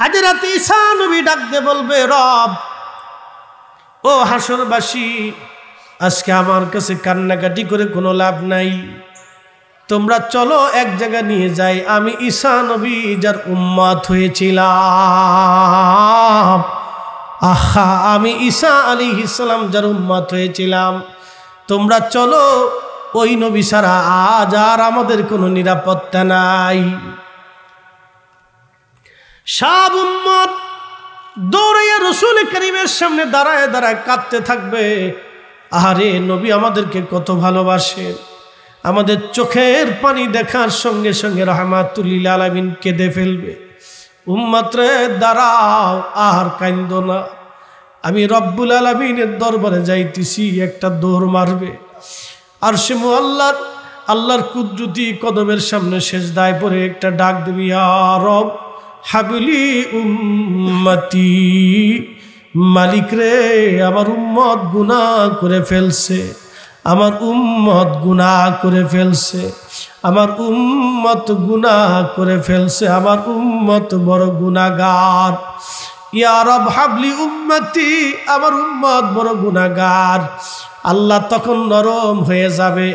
হাজরাত ঈসা নবী ডাকতে বলবে রব ও হাসরবাসী আজকে আমার কাছে কান্নাকাটি করে কোনো লাভ নাই তোমরা চলো এক জায়গা নিয়ে যাই আমি ঈশানবী নবী যার উম্মাত হয়েছিলাম আহা আমি ঈশা আলী ইসলাম যার উম্মাত হয়েছিলাম তোমরা চলো ওই নবী সারা আজ আর আমাদের কোনো নিরাপত্তা নাই সব উম্মত দৌড়াইয়া রসুল করিমের সামনে দাঁড়ায় দাঁড়ায় কাঁদতে থাকবে আহারে নবী আমাদেরকে কত ভালোবাসেন আমাদের চোখের পানি দেখার সঙ্গে সঙ্গে রহমাতুল্লিল আলমিন কেঁদে ফেলবে উম্মাত্রে দাঁড়াও আহার কান্দ না আমি রব্বুল আলমিনের দরবারে যাইতেছি একটা দৌড় মারবে আর সে মোহাল্লার আল্লাহর কুদ্রুতি কদমের সামনে শেষ দায় পরে একটা ডাক দেবি আর রব হাবলি উম্মতি মালিক রে আমার উম্মত গুণা করে ফেলছে আমার উম্মত গুণা করে ফেলছে আমার উম্মত গুণা করে ফেলছে আমার উম্মত বড় গুণাগার ইয়ারব হাবলি উম্মতি আমার উম্মত বড় গুণাগার আল্লাহ তখন নরম হয়ে যাবে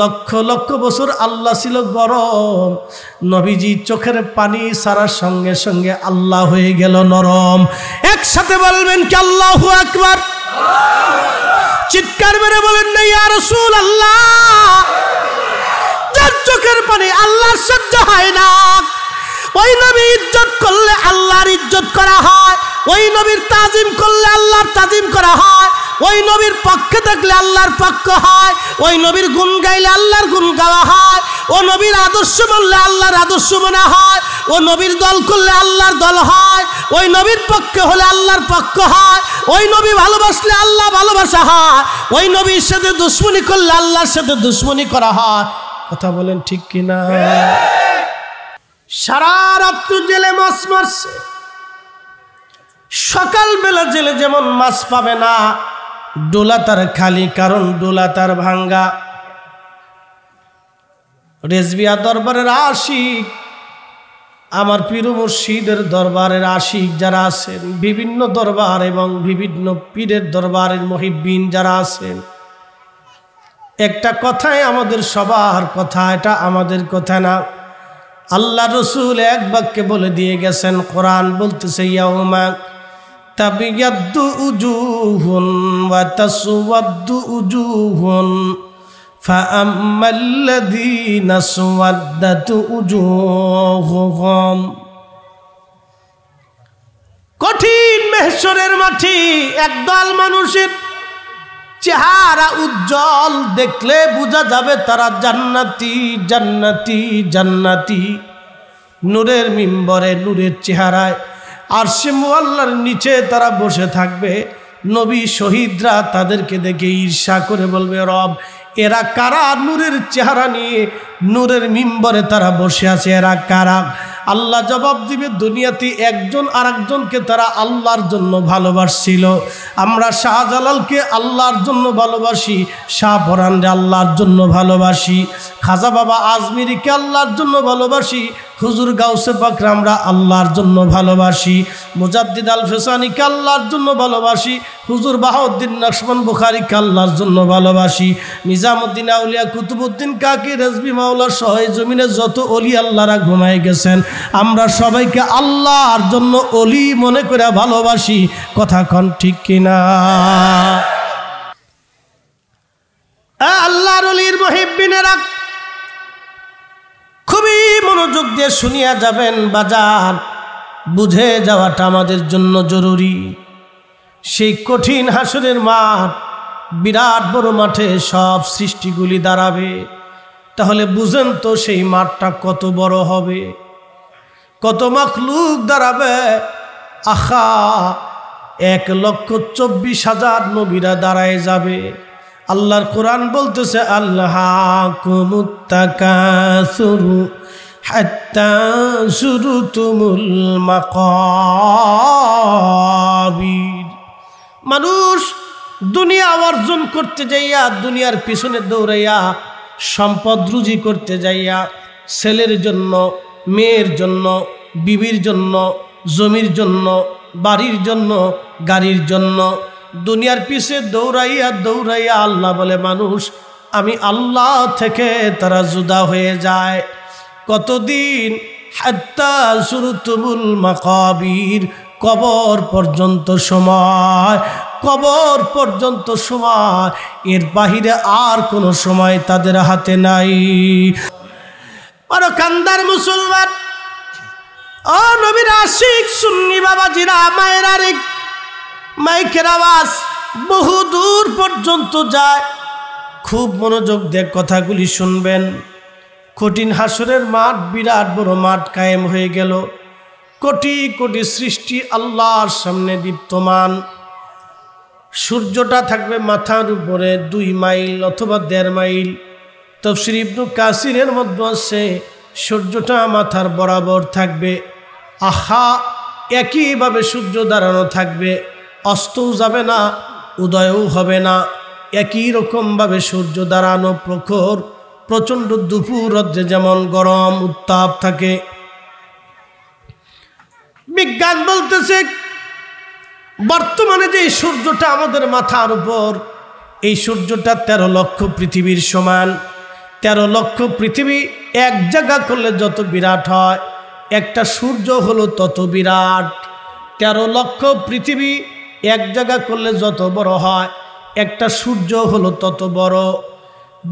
লক্ষ লক্ষ বছর আল্লাহ ছিল গরম নবীজি চোখের পানি সারার সঙ্গে সঙ্গে আল্লাহ হয়ে গেল নরম একসাথে বলবেন কি আল্লাহ আকবার চিৎকার মেরে বলেন নাই আর রসুল আল্লাহ চোখের পানি আল্লাহর সহ্য হয় না ওই নবী ইজ্জত করলে আল্লাহর ইজ্জত করা হয় ওই নবীর তাজিম করলে আল্লাহর তাজিম করা হয় ওই নবীর পক্ষে থাকলে আল্লাহর পক্ষ হয় ওই নবীর গুণ গাইলে আল্লাহর গুণ গাওয়া হয় ও নবীর আদর্শ বললে আল্লাহর আদর্শ মনে হয় ও নবীর দল করলে আল্লাহর দল হয় ওই নবীর পক্ষে হলে আল্লাহর পক্ষ হয় ওই নবী ভালোবাসলে আল্লাহ ভালোবাসা হয় ওই নবীর সাথে দুশ্মনী করলে আল্লাহর সাথে দুশ্মনী করা হয় কথা বলেন ঠিক কিনা সারা রাত্র জেলে মাছ মারছে বেলা জেলে যেমন মাছ পাবে না ডোলা তার খালি কারণ ডোলা তার ভাঙ্গা রেজবিয়া দরবারের আশিক আমার পীর মুর্শিদের দরবারের আশিক যারা আছেন বিভিন্ন দরবার এবং বিভিন্ন পীরের দরবারের মহিবিন যারা আছেন একটা কথাই আমাদের সবার কথা এটা আমাদের কথা না আল্লাহ রসুল এক বাক্যে বলে দিয়ে গেছেন কোরআন বলতেছে ইয়াউমা تبيض وجوه وتسود وجوه فأما الذين سودت وجوههم কঠিন মেহসরের মাঠে একদল মানুষের চেহারা উজ্জ্বল দেখলে বোঝা যাবে তারা জান্নাতি জান্নাতি জান্নাতি নূরের মিম্বরে নূরের চেহারায় আর শিমুয়াল্লার নিচে তারা বসে থাকবে নবী শহীদরা তাদেরকে দেখে ঈর্ষা করে বলবে রব এরা কারা নূরের চেহারা নিয়ে নূরের মিম্বরে তারা বসে আছে এরা কারা আল্লাহ জবাব দিবে দুনিয়াতে একজন আর একজনকে তারা আল্লাহর জন্য ভালোবাসছিল আমরা শাহজালালকে আল্লাহর জন্য ভালোবাসি শাহ ফরানরে আল্লাহর জন্য ভালোবাসি খাজা বাবা আজমিরিকে আল্লাহর জন্য ভালোবাসি হুজুর গাউসে পাকরা আমরা আল্লাহর জন্য ভালোবাসি মুজাদ্দিদ আল ফেসানিকে আল্লাহর জন্য ভালোবাসি হুজুর বাহাউদ্দিন নকশমন বুখারি কাল্লার জন্য ভালোবাসি নিজামুদ্দিন আউলিয়া কুতুবুদ্দিন কাকি রেজবি মাউলার সহে জমিনে যত অলি আল্লাহরা ঘুমায় গেছেন আমরা সবাইকে আল্লাহর জন্য অলি মনে করে ভালোবাসি কথা কন ঠিক কিনা আল্লাহর অলির মহিবিনেরা খুবই মনোযোগ দিয়ে শুনিয়া যাবেন বাজার বুঝে যাওয়াটা আমাদের জন্য জরুরি সেই কঠিন হাসনের মাঠ বিরাট বড় মাঠে সব সৃষ্টিগুলি দাঁড়াবে তাহলে বুঝেন তো সেই মাঠটা কত বড় হবে কত মখলুক দাঁড়াবে আখা এক লক্ষ চব্বিশ হাজার নবীরা দাঁড়ায় যাবে আল্লাহর কোরআন বলতেছে আল্লাহ কুমুত্তাকাসুরু হাত্তা শুরু তুমুল মানুষ দুনিয়া অর্জন করতে যাইয়া দুনিয়ার পিছনে দৌড়াইয়া সম্পদ রুজি করতে যাইয়া ছেলের জন্য মেয়ের জন্য বিবির জন্য জমির জন্য বাড়ির জন্য গাড়ির জন্য দুনিয়ার পিছে দৌড়াইয়া দৌড়াইয়া আল্লাহ বলে মানুষ আমি আল্লাহ থেকে তারা জুদা হয়ে যায় কতদিন হাত্তা তুমুল মাকাবির কবর পর্যন্ত সময় কবর পর্যন্ত সময় এর বাহিরে আর কোনো সময় তাদের হাতে নাই কান্দার মুসলমান ও আশিক সুন্নি বাবাজিরা মায়ের আরেক মাইকের আওয়াজ বহু দূর পর্যন্ত যায় খুব মনোযোগ দিয়ে কথাগুলি শুনবেন কঠিন হাসরের মাঠ বিরাট বড় মাঠ কায়েম হয়ে গেল কোটি কোটি সৃষ্টি আল্লাহর সামনে দীপ্তমান সূর্যটা থাকবে মাথার উপরে দুই মাইল অথবা দেড় মাইল তফসির ইবনু কাসিরের মধ্যে আছে সূর্যটা মাথার বরাবর থাকবে আহা একইভাবে সূর্য দাঁড়ানো থাকবে অস্তও যাবে না উদয়ও হবে না একই রকমভাবে সূর্য দাঁড়ানো প্রখর প্রচণ্ড দুপুর রদ্রে যেমন গরম উত্তাপ থাকে বিজ্ঞান বলতেছে বর্তমানে যে এই সূর্যটা আমাদের মাথার উপর এই সূর্যটা ১৩ লক্ষ পৃথিবীর সমান ১৩ লক্ষ পৃথিবী এক জায়গা করলে যত বিরাট হয় একটা সূর্য হলো তত বিরাট ১৩ লক্ষ পৃথিবী এক জায়গা করলে যত বড় হয় একটা সূর্য হলো তত বড়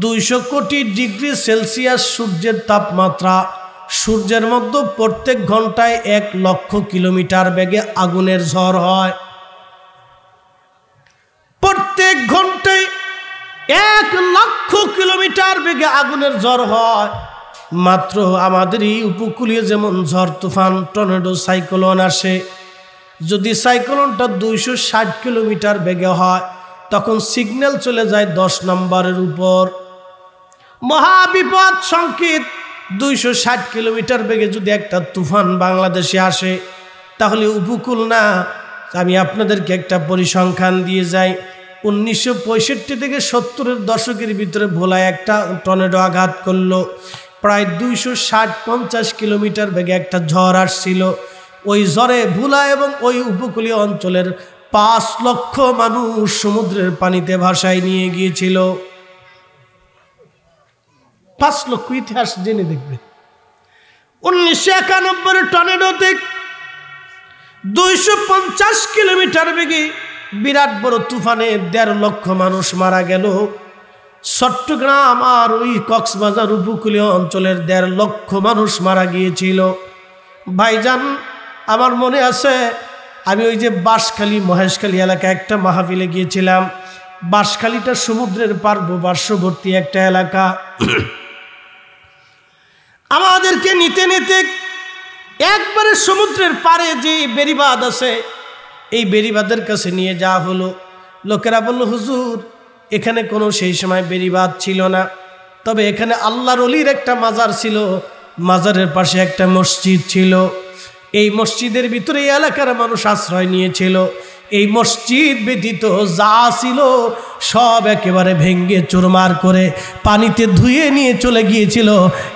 দুইশো কোটি ডিগ্রি সেলসিয়াস সূর্যের তাপমাত্রা সূর্যের মধ্যে প্রত্যেক ঘন্টায় এক লক্ষ কিলোমিটার বেগে আগুনের ঝড় হয় প্রত্যেক ঘন্টায় এক লক্ষ কিলোমিটার বেগে আগুনের ঝড় হয় মাত্র আমাদের এই উপকূলীয় যেমন ঝড় তুফান টর্নেডো সাইক্লোন আসে যদি সাইক্লোনটা দুইশো ষাট কিলোমিটার বেগে হয় তখন সিগন্যাল চলে যায় দশ নম্বরের উপর মহাবিপদ সংকেত দুইশো ষাট কিলোমিটার বেগে যদি একটা তুফান বাংলাদেশে আসে তাহলে উপকূল না আমি আপনাদেরকে একটা পরিসংখ্যান দিয়ে যাই উনিশশো থেকে সত্তরের দশকের ভিতরে ভোলায় একটা টর্নেডো আঘাত করলো প্রায় দুইশো ষাট পঞ্চাশ কিলোমিটার বেগে একটা ঝড় আসছিল ওই জ্বরে ভুলা এবং ওই উপকূলীয় অঞ্চলের পাঁচ লক্ষ মানুষ সমুদ্রের পানিতে ভাসায় নিয়ে গিয়েছিল পাঁচ লক্ষ ইতিহাস জেনে দেখবে উনিশশো একানব্বই টর্নেডোতে দুইশো পঞ্চাশ কিলোমিটার বেগে বিরাট বড় তুফানে দেড় লক্ষ মানুষ মারা গেল চট্টগ্রাম আর ওই কক্সবাজার উপকূলীয় অঞ্চলের দেড় লক্ষ মানুষ মারা গিয়েছিল ভাইজান আমার মনে আছে আমি ওই যে বাঁশখালী মহেশখালী এলাকা একটা মাহাবিলে গিয়েছিলাম বাঁশখালীটা সমুদ্রের পার্শ্ববর্তী একটা এলাকা আমাদেরকে নিতে নিতে একবারে সমুদ্রের পারে যে বেরিবাদ আছে এই বেরিবাদের কাছে নিয়ে যাওয়া হলো লোকেরা বলল হুজুর এখানে কোনো সেই সময় বেরিবাদ ছিল না তবে এখানে আল্লাহর অলির একটা মাজার ছিল মাজারের পাশে একটা মসজিদ ছিল এই মসজিদের ভিতরে এলাকার মানুষ আশ্রয় নিয়েছিল এই মসজিদ ব্যতীত যা ছিল সব একেবারে ভেঙ্গে চুরমার করে পানিতে ধুয়ে নিয়ে চলে গিয়েছিল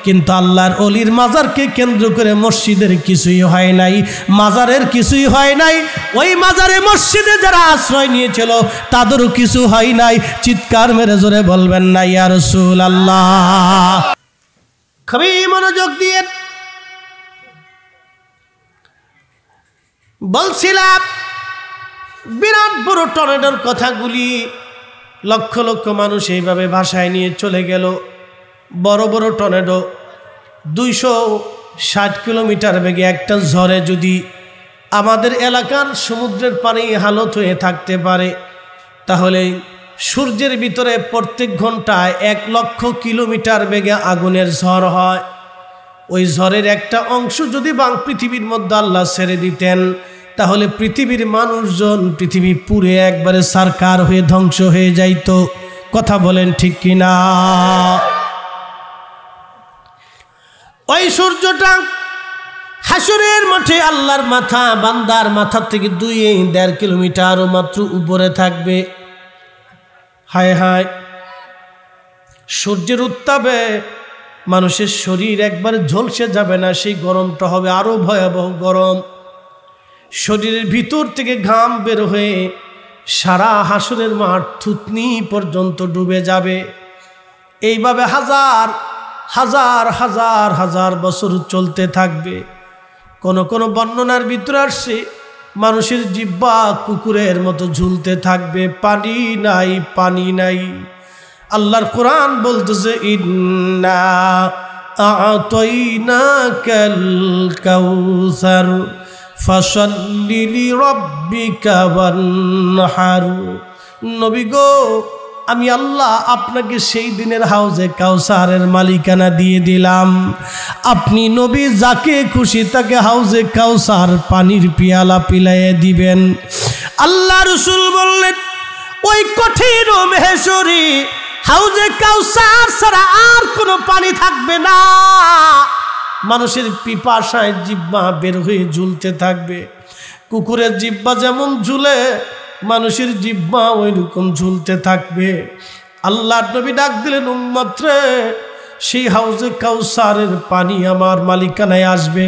কিন্তু আল্লাহর অলির মাজারকে কেন্দ্র করে মসজিদের কিছুই হয় নাই মাজারের কিছুই হয় নাই ওই মাজারে মসজিদে যারা আশ্রয় নিয়েছিল তাদেরও কিছু হয় নাই চিৎকার মেরে জোরে বলবেন আর ইয়ারসুল আল্লাহ খুবই মনোযোগ দিয়ে বলছিলাম বিরাট বড় টর্নেডোর কথাগুলি লক্ষ লক্ষ মানুষ এইভাবে ভাষায় নিয়ে চলে গেল বড় বড় টর্নেডো দুইশো ষাট কিলোমিটার বেগে একটা ঝড়ে যদি আমাদের এলাকার সমুদ্রের পানি হালত হয়ে থাকতে পারে তাহলে সূর্যের ভিতরে প্রত্যেক ঘন্টায় এক লক্ষ কিলোমিটার বেগে আগুনের ঝড় হয় ওই ঝড়ের একটা অংশ যদি বাং পৃথিবীর মধ্যে আল্লাহ ছেড়ে দিতেন তাহলে পৃথিবীর মানুষজন পৃথিবী পুরে একবারে সারকার হয়ে ধ্বংস হয়ে যাইত কথা বলেন ঠিক কিনা ওই সূর্যটা হাসুরের মাঠে আল্লাহর মাথা বান্দার মাথার থেকে দুই দেড় কিলোমিটার মাত্র উপরে থাকবে হায় হায় সূর্যের উত্তাপে মানুষের শরীর একবার ঝলসে যাবে না সেই গরমটা হবে আরও ভয়াবহ গরম শরীরের ভিতর থেকে ঘাম বের হয়ে সারা হাসুরের মাঠ থুতনি পর্যন্ত ডুবে যাবে এইভাবে হাজার হাজার হাজার হাজার বছর চলতে থাকবে কোন কোন বর্ণনার ভিতরে আসছে মানুষের জিব্বা কুকুরের মতো ঝুলতে থাকবে পানি নাই পানি নাই আল্লাহর কোরআন বলতেছে যে আতাইনাকাল নবী গো আমি আল্লাহ আপনাকে সেই দিনের হাউজে কাউসারের মালিকানা দিয়ে দিলাম আপনি নবী যাকে খুশি তাকে হাউজে কাউসার পানির পিয়ালা পিলাইয়ে দিবেন আল্লাহ রসুল বললেন ওই কঠিন মেহেশ্বরী হাউজে কাউসার ছাড়া আর কোনো পানি থাকবে না মানুষের পিপাসায় জিব্বা বের হয়ে ঝুলতে থাকবে কুকুরের জিব্বা যেমন ঝুলে মানুষের জিব্বা ওই রকম ঝুলতে থাকবে আল্লাহ নবী ডাক দিলেন উম্মাত্রে সেই হাউজে কাউসারের পানি আমার মালিকানায় আসবে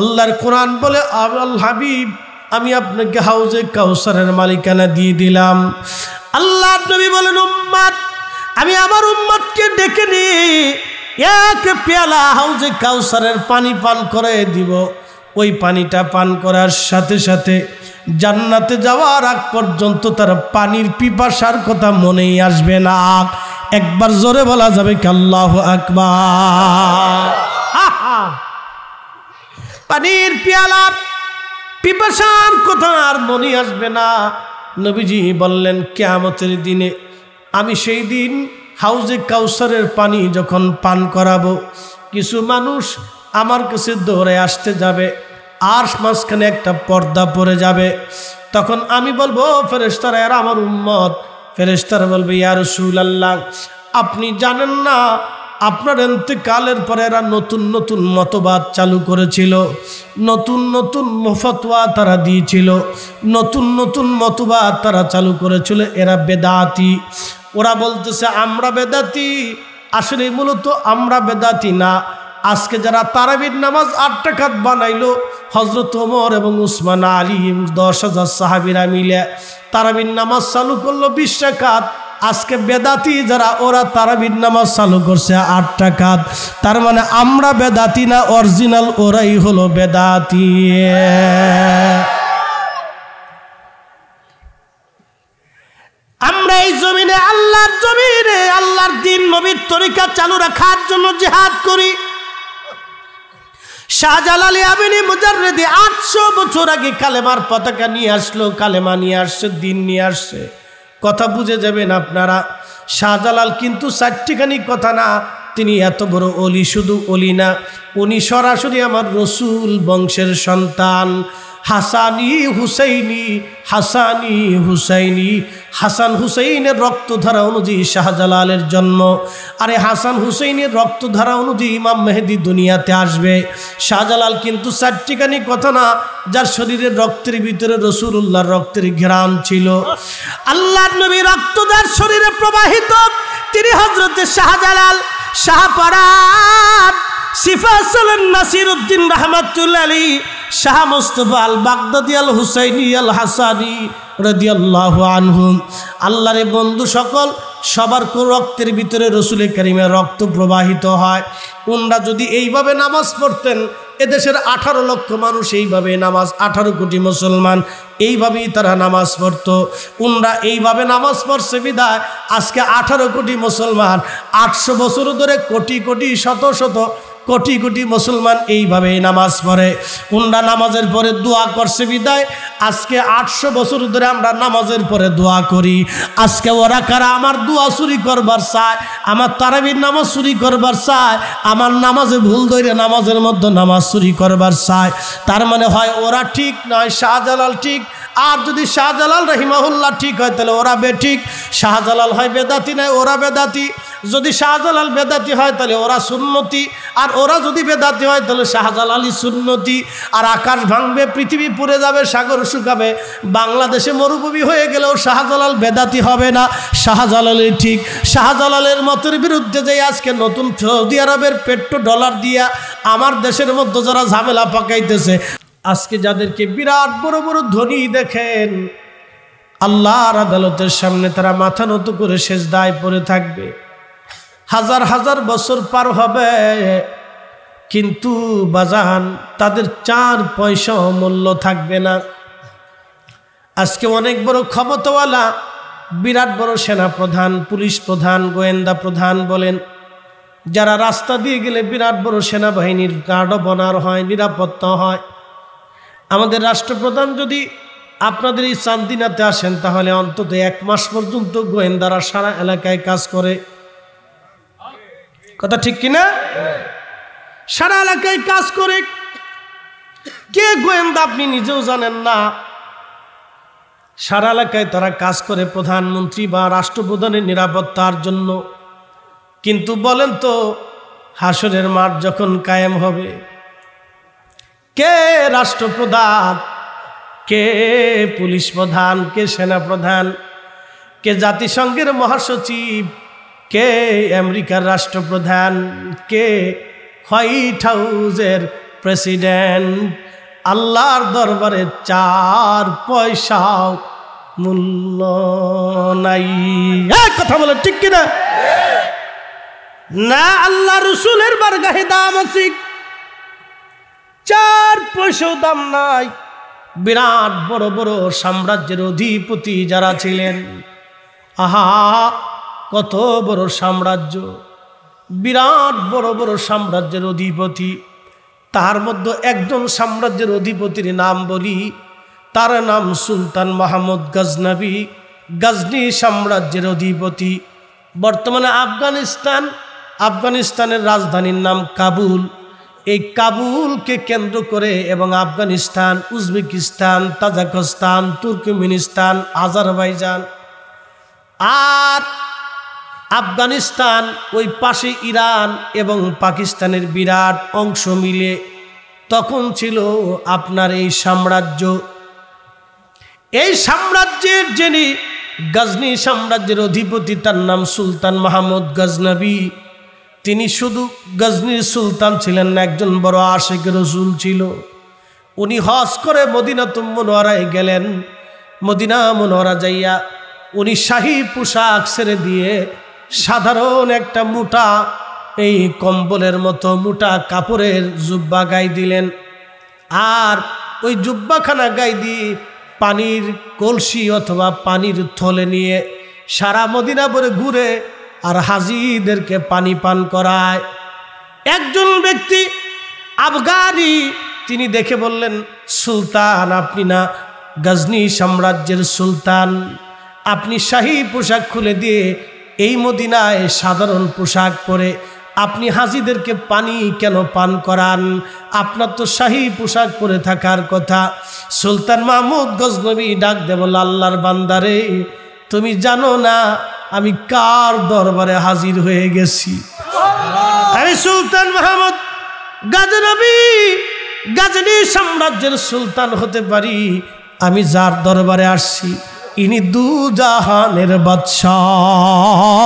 আল্লাহর কোরআন বলে আল হাবিব আমি আপনাকে হাউজে কাউসারের মালিকানা দিয়ে দিলাম আল্লাহ নবী বলেন উম্মাত আমি আমার উম্মতকে ডেকে নিয়ে এক পেয়ালা হাউজে কাউসারের পানি পান করে দিব ওই পানিটা পান করার সাথে সাথে জান্নাতে যাওয়ার আগ পর্যন্ত তার পানির পিপাসার কথা মনেই আসবে না একবার জোরে বলা যাবে কাল্লাহ আকবার পানির পেয়ালার পিপাসার কথা আর মনে আসবে না নবীজি বললেন কেমতের দিনে আমি সেই দিন হাউজে কাউসারের পানি যখন পান করাবো কিছু মানুষ আমার কাছে দৌড়ে আসতে যাবে আর মাঝখানে একটা পর্দা পড়ে যাবে তখন আমি বলবো ফেরেস্তারা এরা আমার উম্মত ফেরেস্তারা বলবে ইয়ার সুল আল্লাহ আপনি জানেন না আপনার এন্তেকালের পরে এরা নতুন নতুন মতবাদ চালু করেছিল নতুন নতুন মফতোয়া তারা দিয়েছিল নতুন নতুন মতবাদ তারা চালু করেছিল এরা বেদাতি ওরা বলতেছে আমরা বেদাতি আসলে মূলত আমরা বেদাতি না আজকে যারা তারাবির নামাজ আট খাত বানাইলো হজরত ওমর এবং উসমান আলী দশ হাজার সাহাবিরা মিলে তারাবির নামাজ চালু করলো বিশ্বাখাত আজকে বেদাতি যারা ওরা তারাবির নামাজ চালু করছে আট টাকা তার মানে আমরা বেদাতি না অরিজিনাল ওরাই হলো বেদাতি আমরা এই জমিনে আল্লাহর জমিনে আল্লাহর দিন নবীর তরিকা চালু রাখার জন্য জেহাদ করি শাহজালালি আমিনী মুজারদি আটশো বছর আগে কালেমার পতাকা নিয়ে আসলো কালেমা নিয়ে আসছে দিন নিয়ে আসছে কথা বুঝে যাবেন আপনারা শাহজালাল কিন্তু চারটিখানি কথা না তিনি এত বড় অলি শুধু অলি না উনি সরাসরি আমার রসুল বংশের সন্তান হাসানি হুসাইনি হাসানি হুসাইনি হাসান হুসাইনের রক্তধারা অনুযায়ী শাহজালালের জন্ম আরে হাসান হুসাইনের রক্তধারা অনুযায়ী ইমাম মেহেদি দুনিয়াতে আসবে শাহজালাল কিন্তু চারটিখানি কথা না যার শরীরের রক্তের ভিতরে রসুল্লাহর রক্তের ঘ্রাম ছিল আল্লাহ নবী রক্ত যার শরীরে প্রবাহিত তিনি হজরতের শাহজালাল শাহপাড়া সিফা নাসির উদ্দিন আলী শাহ মুস্তফা আল বাগদাদি আল হুসাইনি আল হাসানি রদিয়াল্লাহ আনহুম আল্লাহরে বন্ধু সকল সবার রক্তের ভিতরে রসুল করিমের রক্ত প্রবাহিত হয় উনরা যদি এইভাবে নামাজ পড়তেন এদেশের আঠারো লক্ষ মানুষ এইভাবে নামাজ আঠারো কোটি মুসলমান এইভাবেই তারা নামাজ পড়ত উনরা এইভাবে নামাজ পড়ছে বিদায় আজকে আঠারো কোটি মুসলমান আটশো বছর ধরে কোটি কোটি শত শত কোটি কোটি মুসলমান এইভাবে নামাজ পড়ে উন্ডা নামাজের পরে দোয়া করছে বিদায় আজকে আটশো বছর ধরে আমরা নামাজের পরে দোয়া করি আজকে ওরা কারা আমার দোয়া চুরি করবার চায় আমার তারাবির নামাজ চুরি করবার চায় আমার নামাজে ভুল ধরে নামাজের মধ্যে নামাজ চুরি করবার চায় তার মানে হয় ওরা ঠিক নয় শাহজালাল ঠিক আর যদি শাহজালাল রহিমাহুল্লাহ ঠিক হয় তাহলে ওরা বেঠিক শাহজালাল হয় বেদাতি নয় ওরা বেদাতি যদি শাহজালাল বেদাতি হয় তাহলে ওরা সুন্নতি আর ওরা যদি বেদাতি হয় তাহলে আলী সুন্নতি আর আকাশ ভাঙবে পৃথিবী পুড়ে যাবে সাগর শুকাবে বাংলাদেশে মরুভূমি হয়ে গেলেও শাহজালাল বেদাতি হবে না শাহজালালই ঠিক শাহজালালের মতের বিরুদ্ধে যে আজকে নতুন সৌদি আরবের পেট্রো ডলার দিয়া আমার দেশের মধ্যে যারা ঝামেলা পাকাইতেছে আজকে যাদেরকে বিরাট বড় বড় ধনী দেখেন আল্লাহর আদালতের সামনে তারা মাথা নত করে শেষ দায় পড়ে থাকবে হাজার হাজার বছর পার হবে কিন্তু বাজান তাদের চার পয়সা মূল্য থাকবে না আজকে অনেক বড় ক্ষমতাওয়ালা বিরাট বড় সেনা প্রধান পুলিশ প্রধান গোয়েন্দা প্রধান বলেন যারা রাস্তা দিয়ে গেলে বিরাট বড় সেনাবাহিনীর গার্ডও বনার হয় নিরাপত্তা হয় আমাদের রাষ্ট্রপ্রধান যদি আপনাদের এই চান্দিনাতে আসেন তাহলে অন্তত এক মাস পর্যন্ত গোয়েন্দারা সারা এলাকায় কাজ করে কথা ঠিক কিনা সারা এলাকায় কাজ করে কে গোয়েন্দা আপনি নিজেও জানেন না সারা এলাকায় তারা কাজ করে প্রধানমন্ত্রী বা রাষ্ট্রপ্রধানের নিরাপত্তার জন্য কিন্তু বলেন তো হাসরের মাঠ যখন কায়েম হবে কে রাষ্ট্রপ্রধান কে পুলিশ প্রধান কে সেনা প্রধান কে জাতিসংঘের মহাসচিব কে আমেরিকার রাষ্ট্রপ্রধান কে হোয়াইট হাউসের প্রেসিডেন্ট আল্লাহর দরবারে চার পয়সাও মূল্য নাই কথা বলে ঠিক কিনা না আল্লাহ রসুলের বারগাহে দাম আছে চার পয়সাও দাম নাই বিরাট বড় বড় সাম্রাজ্যের অধিপতি যারা ছিলেন আহা কত বড় সাম্রাজ্য বিরাট বড় বড় সাম্রাজ্যের অধিপতি তাহার মধ্যে একজন সাম্রাজ্যের অধিপতির নাম বলি তার নাম সুলতান মাহমুদ গজনবী গজনী সাম্রাজ্যের অধিপতি বর্তমানে আফগানিস্তান আফগানিস্তানের রাজধানীর নাম কাবুল এই কাবুলকে কেন্দ্র করে এবং Afghanistan Uzbekistan Tajikistan Turkmenistan Azerbaijan আর আফগানিস্তান ওই পাশে ইরান এবং পাকিস্তানের বিরাট অংশ মিলে তখন ছিল আপনার এই সাম্রাজ্য এই সাম্রাজ্যের যিনি গজনি সাম্রাজ্যের অধিপতি তার নাম সুলতান মাহমুদ গজনবী তিনি শুধু গজনির সুলতান ছিলেন না একজন বড় আশেক রসুল ছিল উনি হস করে মদিনা তুম্মনোয়ারায় গেলেন মদিনা মনোয়ারা যাইয়া উনি শাহী পোশাক ছেড়ে দিয়ে সাধারণ একটা মোটা এই কম্বলের মতো মোটা কাপড়ের জুব্বা গাই দিলেন আর ওই জুব্বাখানা গাই দিয়ে পানির কলসি অথবা পানির থলে নিয়ে সারা মদিনা পরে ঘুরে আর হাজিদেরকে পানি পান করায় একজন ব্যক্তি আবগারি তিনি দেখে বললেন সুলতান আপনি না গজনী সাম্রাজ্যের সুলতান আপনি শাহী পোশাক খুলে দিয়ে এই মদিনায় সাধারণ পোশাক পরে আপনি হাজিদেরকে পানি কেন পান করান আপনার তো শাহী পোশাক পরে থাকার কথা সুলতান মাহমুদ গজনবী ডাক দেব লাল্লার বান্দারে তুমি জানো না আমি কার দরবারে হাজির হয়ে গেছি আরে সুলতান মাহমুদ গাজনবী গাজনী সাম্রাজ্যের সুলতান হতে পারি আমি যার দরবারে আসছি ইনি দু জাহানের বাদশাহ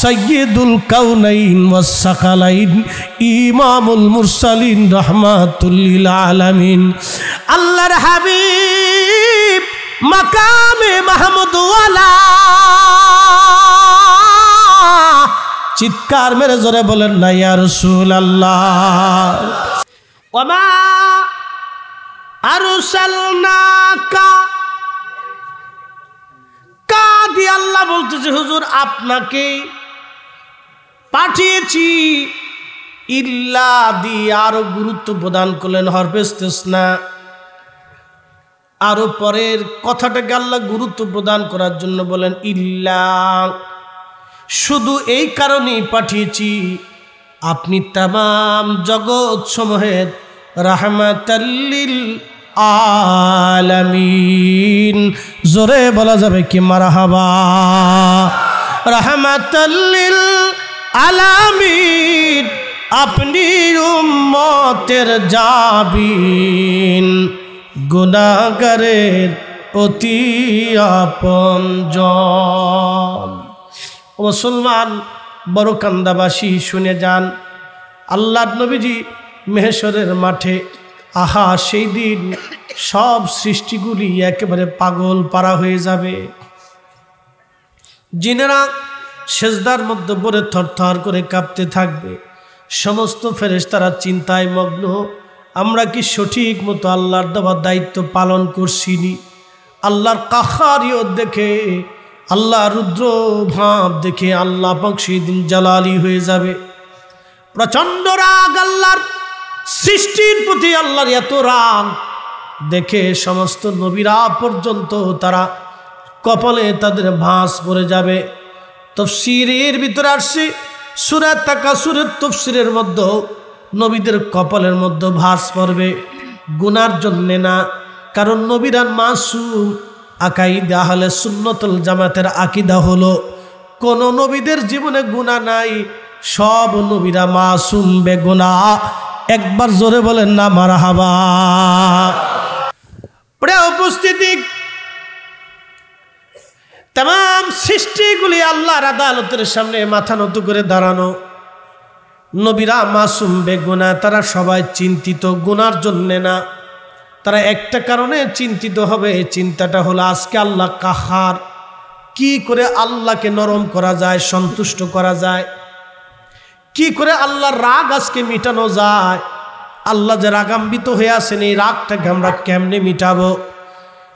সৈয়দুল কৌনাইন ওয়াসাকালাইন ইমামুল মুরসালিন রহমাতুল্লিল আলামিন আল্লাহর হাবিব মাকামে মাহমুদওয়ালা চিৎকার মেরে জোরে বলেন না ইয়া রাসূলুল্লাহ ওমা আরসালনাকা কাদি আল্লাহ বলতেছে হুজুর আপনাকে পাঠিয়েছি ইল্লা দিয়ে আরো গুরুত্ব প্রদান করলেন হরফেস্তেস না আরো পরের কথাটাকে আল্লাহ গুরুত্ব প্রদান করার জন্য বলেন ইল্লা শুধু এই কারণেই পাঠিয়েছি আপনি তাম জগৎ সমূহের রাহমাতাল্লিল আলামিন জোরে বলা যাবে কি মারাহাবা রহমাতাল্লিল আলামিন আপনি উম্মতের যাবিন গুণাগারের অতি আপন মুসলমান বড় কান্দাবাসী শুনে যান আল্লাহ নবীজি মেহেশ্বরের মাঠে আহা সেই দিন সব সৃষ্টিগুলি একেবারে পাগল পারা হয়ে যাবে জিনেরা সেজদার মধ্যে পড়ে থরথর করে কাঁপতে থাকবে সমস্ত তারা চিন্তায় মগ্ন আমরা কি সঠিক মতো আল্লাহর দেওয়ার দায়িত্ব পালন করছিনি আল্লাহর কাহারিও দেখে আল্লাহ রুদ্র ভাব দেখে আল্লাহ পাক সেই দিন জালালি হয়ে যাবে প্রচণ্ড রাগ আল্লাহর সৃষ্টির প্রতি আল্লাহর এত রাগ দেখে সমস্ত নবীরা পর্যন্ত তারা কপালে তাদের ভাঁজ পড়ে যাবে তফসিরের ভিতরে আসছি সুরে তাকা সুরের তফসিরের মধ্যেও নবীদের কপালের মধ্যে ভাস পড়বে গুনার জন্যে না কারণ নবীরা মাসুম আকাইদা হলে সুন্নতল জামাতের আকিদা হলো কোন নবীদের জীবনে গুণা নাই সব নবীরা মাসুম বেগুনা একবার জোরে বলেন না মারা হাবা উপস্থিতি তাম সৃষ্টিগুলি আল্লাহর আদালতের সামনে মাথা নত করে দাঁড়ানো নবীরা মাসুম বেগুনা তারা সবাই চিন্তিত গুনার জন্যে না তারা একটা কারণে চিন্তিত হবে চিন্তাটা হলো আজকে আল্লাহ কাহার কি করে আল্লাহকে নরম করা যায় সন্তুষ্ট করা যায় কি করে আল্লাহর রাগ আজকে মিটানো যায় আল্লাহ যে রাগাম্বিত হয়ে আসেন এই রাগটাকে আমরা কেমনে মিটাবো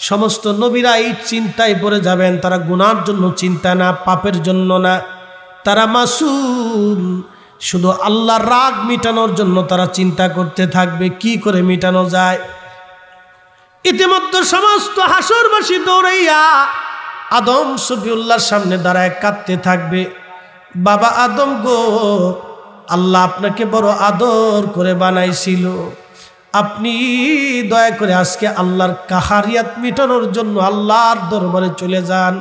সমস্ত নবীরা এই চিন্তায় পড়ে যাবেন তারা গুনার জন্য চিন্তা না পাপের জন্য না তারা মাসুম শুধু আল্লাহর রাগ মিটানোর জন্য তারা চিন্তা করতে থাকবে কি করে মিটানো যায় ইতিমধ্যে সমস্ত হাসরবাসী দৌড়াইয়া আদম সফিউল্লাহর সামনে দাঁড়ায় কাঁদতে থাকবে বাবা আদম গো আল্লাহ আপনাকে বড় আদর করে বানাইছিল আপনি দয়া করে আজকে আল্লাহর কাহারিয়াত মিটানোর জন্য আল্লাহর দরবারে চলে যান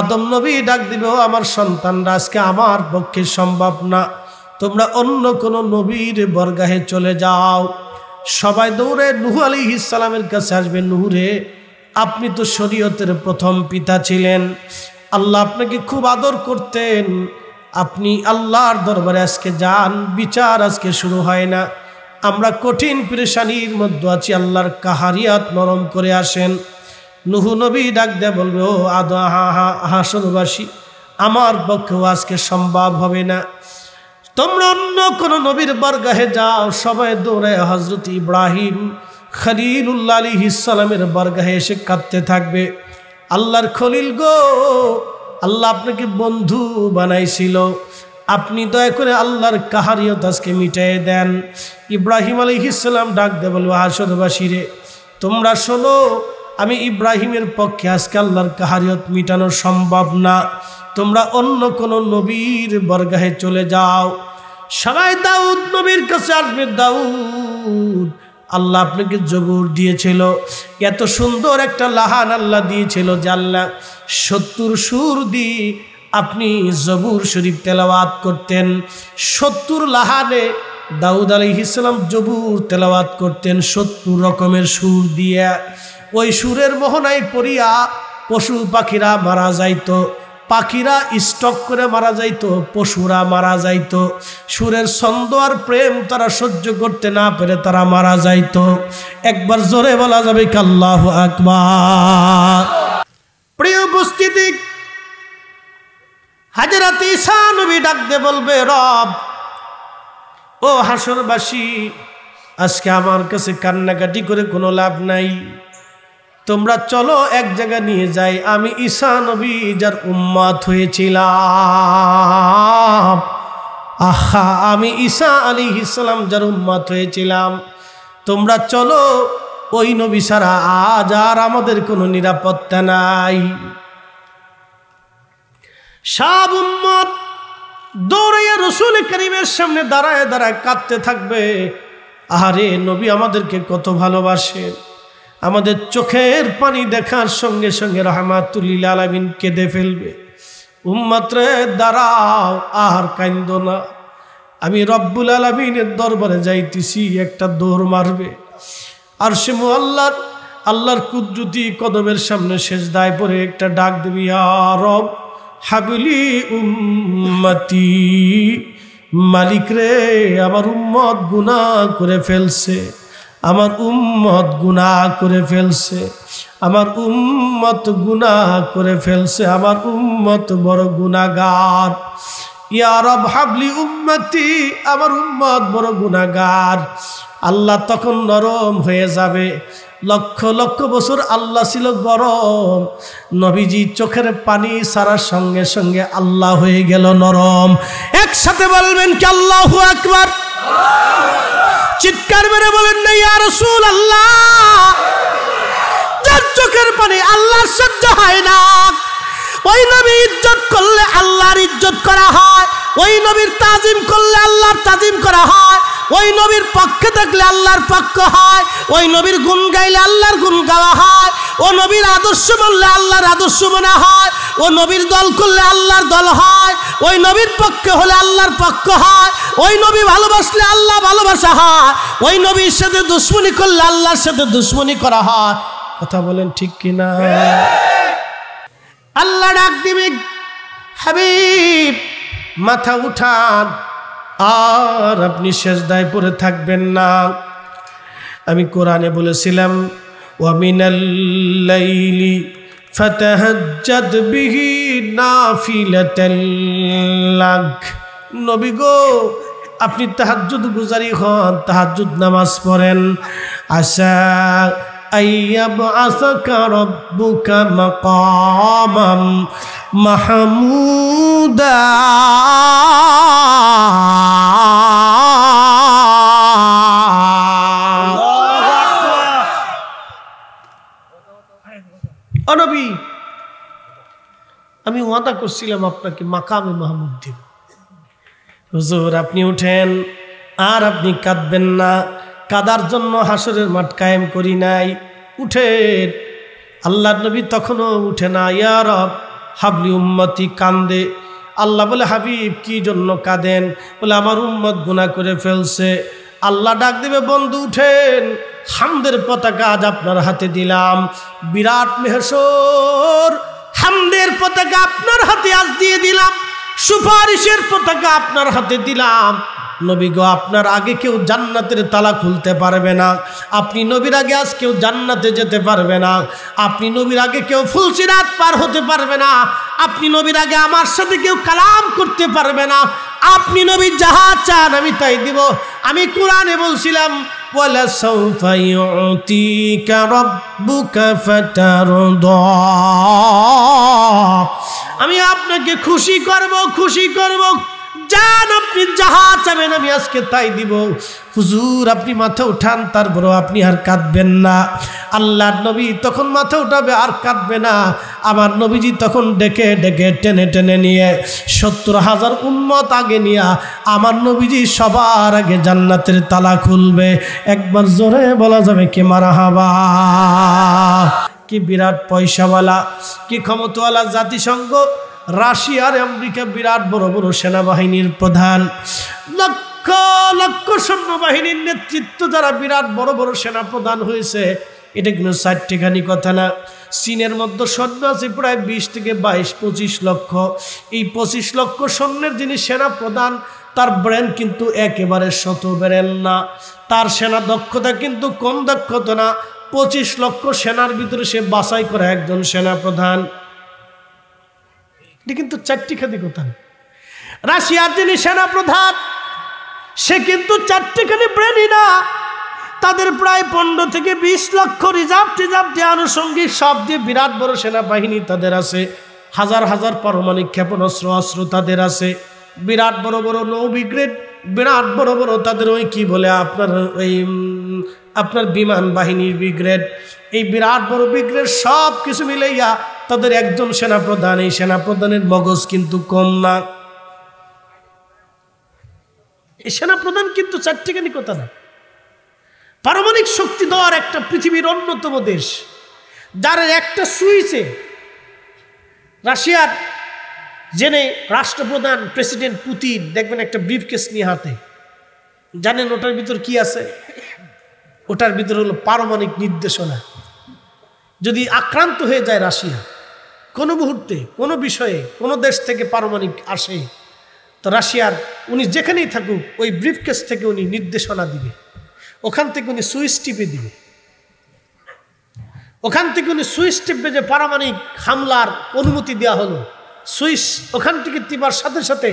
আদম নবী ডাক দিবে আমার সন্তানরা আজকে আমার পক্ষে সম্ভব না তোমরা অন্য কোনো নবীর বরগাহে চলে যাও সবাই দৌড়ে নুহু আলি ইসালামের কাছে আসবে নুহুরে আপনি তো শরীয়তের প্রথম পিতা ছিলেন আল্লাহ আপনাকে খুব আদর করতেন আপনি আল্লাহর দরবারে আজকে যান বিচার আজকে শুরু হয় না আমরা কঠিন পরেশানির মধ্যে আছি আল্লাহর কাহারিয়াত নরম করে আসেন নুহু নবী ডাক দে বলবে ও আদা হা হা হাসনবাসী আমার পক্ষেও আজকে সম্ভব হবে না তোমরা অন্য কোনো নবীর বারগাহে যাও সবাই দৌড়ে হজরত ইব্রাহিম খলিলুল্লা আলী ইসালামের বারগাহে এসে কাঁদতে থাকবে আল্লাহর খলিল গো আল্লাহ আপনাকে বন্ধু বানাইছিল আপনি দয়া করে আল্লাহর কাহারিও তাজকে মিটাই দেন ইব্রাহিম আলী ইসলাম ডাক দে বলবো রে তোমরা শোনো আমি ইব্রাহিমের পক্ষে আজকে আল্লাহর কাহারিয়ত মিটানো সম্ভব না তোমরা অন্য কোনো নবীর বরগাহে চলে যাও সবাই দাউদ নবীর কাছে আসবে দাউদ আল্লাহ আপনাকে জবুর দিয়েছিল এত সুন্দর একটা লাহান আল্লাহ দিয়েছিল যে আল্লাহ সত্তর সুর দি আপনি জবুর শরীফ তেলাওয়াত করতেন সত্তর লাহানে দাউদ আলি ইসলাম জবুর তেলাওয়াত করতেন সত্তর রকমের সুর দিয়া ওই সুরের মোহনায় পড়িয়া পশু পাখিরা মারা যাইত পাখিরা স্টক করে মারা যাইত পশুরা মারা যাইত সুরের ছন্দ আর প্রেম তারা সহ্য করতে না পেরে তারা মারা যাইত একবার জোরে বলা যাবে কাল্লাহ আকবার প্রিয় উপস্থিতি হাজারা তিসা নবী ডাকতে বলবে রব ও হাসরবাসী আজকে আমার কাছে কান্নাকাটি করে কোনো লাভ নাই তোমরা চলো এক জায়গা নিয়ে যাই আমি ঈশা নবী যার উম্মাত হয়েছিলাম আহা আমি ঈশা আলী ইসলাম যার উম্মাত হয়েছিলাম তোমরা চলো ওই নবী সারা আজ আর আমাদের কোনো নিরাপত্তা নাই সাব উম্মত দৌড়াইয়া রসুল করিমের সামনে দাঁড়ায় দাঁড়ায় কাঁদতে থাকবে আহারে নবী আমাদেরকে কত ভালোবাসেন আমাদের চোখের পানি দেখার সঙ্গে সঙ্গে রহমাতুল্লিল আলমিন কেঁদে ফেলবে উম্মাত্রে দাঁড়াও আর কান্দ না আমি রব্বুল আলমিনের দরবারে যাইতেছি একটা দৌড় মারবে আর সে মোহাল্লার আল্লাহর কুদ্রুতি কদমের সামনে শেষ দায় পরে একটা ডাক দেবি রব হাবিলি উম্মতি মালিক রে আমার উম্মত গুণা করে ফেলছে আমার উম্মত গুণা করে ফেলছে আমার উম্মত গুণা করে ফেলছে আমার উম্মত বড় গুণাগার ইয়ারব হাবলি উম্মতি আমার উম্মত বড় গুণাগার আল্লাহ তখন নরম হয়ে যাবে লক্ষ লক্ষ বছর আল্লাহ ছিল গরম নবীজি চোখের পানি সারার সঙ্গে সঙ্গে আল্লাহ হয়ে গেল নরম একসাথে বলবেন কি আল্লাহ একবার চিৎকার মেরে বলেন নাই আর রসুল আল্লাহ যার চোখের পানি আল্লাহর সহ্য হয় না ওই নবী ইজ্জত করলে আল্লাহর ইজ্জত করা হয় ওই নবীর তাজিম করলে আল্লাহর তাজিম করা হয় ওই নবীর পক্ষে থাকলে আল্লাহর পক্ষ হয় ওই নবীর গুণ গাইলে আল্লাহর গুণ গাওয়া হয় ও নবীর আদর্শ বললে আল্লাহর আদর্শ মনে হয় ও নবীর দল করলে আল্লাহর দল হয় ওই নবীর পক্ষে হলে আল্লাহর পক্ষ হয় ওই নবী ভালোবাসলে আল্লাহ ভালোবাসা হয় ওই নবীর সাথে দুশ্মনী করলে আল্লাহর সাথে দুশ্মনী করা হয় কথা বলেন ঠিক কিনা আল্লাহ ডাক দিবি হাবিব মাথা উঠান আর আপনি সেজদায় পড়ে থাকবেন না আমি কোরআনে বলেছিলাম ওয়ামিনাল্লাইলি ফতহজ্জাদ বিহি নাফিলাতাল্লাক নবী গো আপনি তাহাজ্জুদ গুজারি হন তাহাজ্জুদ নামাজ পড়েন আশা আইয়াব আসাকা রব্বুকা মাকামাম মাহমুদা অনবী আমি ওয়াদা করছিলাম আপনাকে মাকামে মাহমুদ্দিন হুজুর আপনি উঠেন আর আপনি কাঁদবেন না কাদার জন্য হাসরের মাঠ কায়েম করি নাই উঠেন আল্লাহ নবী তখনও উঠে না ইয়ারব হাবলি উম্মতি কান্দে আল্লাহ বলে হাবিব কি জন্য কাঁদেন বলে আমার উম্মত গুণা করে ফেলছে আল্লাহ ডাক দেবে বন্ধু উঠেন হামদের পতাকা আজ আপনার হাতে দিলাম বিরাট মেহসর হামদের পতাকা আপনার হাতে আজ দিয়ে দিলাম সুপারিশের পতাকা আপনার হাতে দিলাম নবী গো আপনার আগে কেউ জান্নাতের তালা খুলতে পারবে না আপনি নবীর আগে আজ কেউ জান্নাতে যেতে পারবে না আপনি নবীর আগে কেউ ফুলসিরাত পার হতে পারবে না আপনি নবীর আগে আমার সাথে কেউ কালাম করতে পারবে না আপনি নবী যাহা চান আমি তাই দিব আমি কোরআনে বলছিলাম আমি আপনাকে খুশি করব খুশি করব যান আপনি যাহা চাবেন আমি আজকে তাই দিব হুজুর আপনি মাথা উঠান তারপরও আপনি আর কাঁদবেন না আল্লাহর নবী তখন মাথা উঠাবে আর কাঁদবে না আমার নবীজি তখন ডেকে ডেকে টেনে টেনে নিয়ে সত্তর হাজার উন্মত আগে নিয়ে আমার নবীজি সবার আগে জান্নাতের তালা খুলবে একবার জোরে বলা যাবে কে মারা হাবা কি বিরাট পয়সাওয়ালা কি ক্ষমতাওয়ালা জাতিসংঘ রাশিয়ার আমেরিকা বিরাট বড় বড় সেনাবাহিনীর প্রধান লক্ষ লক্ষ সৈন্যবাহিনীর নেতৃত্ব যারা বিরাট বড় বড় সেনা প্রধান হয়েছে এটা কিন্তু ষাটটিখানি কথা না চীনের মধ্যে সৈন্য আছে প্রায় বিশ থেকে বাইশ পঁচিশ লক্ষ এই পঁচিশ লক্ষ সৈন্যের যিনি সেনা প্রধান তার ব্রেন কিন্তু একেবারে শত ব্রেন না তার সেনা দক্ষতা কিন্তু কম দক্ষতা না পঁচিশ লক্ষ সেনার ভিতরে সে বাছাই করা একজন সেনা প্রধান এটি কিন্তু চারটি খাদি কোথান রাশিয়ার যিনি সেনাপ্রধান সে কিন্তু চারটিখানি ব্রেনই না তাদের প্রায় পনেরো থেকে বিশ লক্ষ রিজার্ভ টিজার্ভ যে আনুষঙ্গিক সব দিয়ে বিরাট বড় সেনাবাহিনী তাদের আছে হাজার হাজার পারমাণিক ক্ষেপণাস্ত্র অস্ত্র তাদের আছে বিরাট বড় বড় নৌবিগ্রেড বিরাট বড় বড় তাদের ওই কী বলে আপনার ওই আপনার বিমান বাহিনীর বিগ্রেড এই বিরাট বড় বিগ্রেড সব কিছু ইয়া তাদের একজন সেনাপ্রধান এই সেনাপ্রধানের মগজ কিন্তু কম না এই সেনাপ্রধান কিন্তু চারটিখানি কথা না পারমাণবিক শক্তি দেওয়ার একটা পৃথিবীর অন্যতম দেশ যার একটা সুইচে রাশিয়ার জেনে রাষ্ট্রপ্রধান প্রেসিডেন্ট পুতিন দেখবেন একটা ব্রিফকেস নিয়ে হাতে জানেন ওটার ভিতর কি আছে ওটার ভিতর হলো পারমাণবিক নির্দেশনা যদি আক্রান্ত হয়ে যায় রাশিয়া কোনো মুহূর্তে কোনো বিষয়ে কোনো দেশ থেকে পারমাণবিক আসে তো রাশিয়ার উনি যেখানেই থাকুক ওই ব্রিফকেস থেকে উনি নির্দেশনা দিবে ওখান থেকে উনি সুইচ টিপে দিবে ওখান থেকে উনি সুইচ টিপবে যে পারমাণবিক হামলার অনুমতি দেওয়া হলো সুইচ ওখান থেকে টিপার সাথে সাথে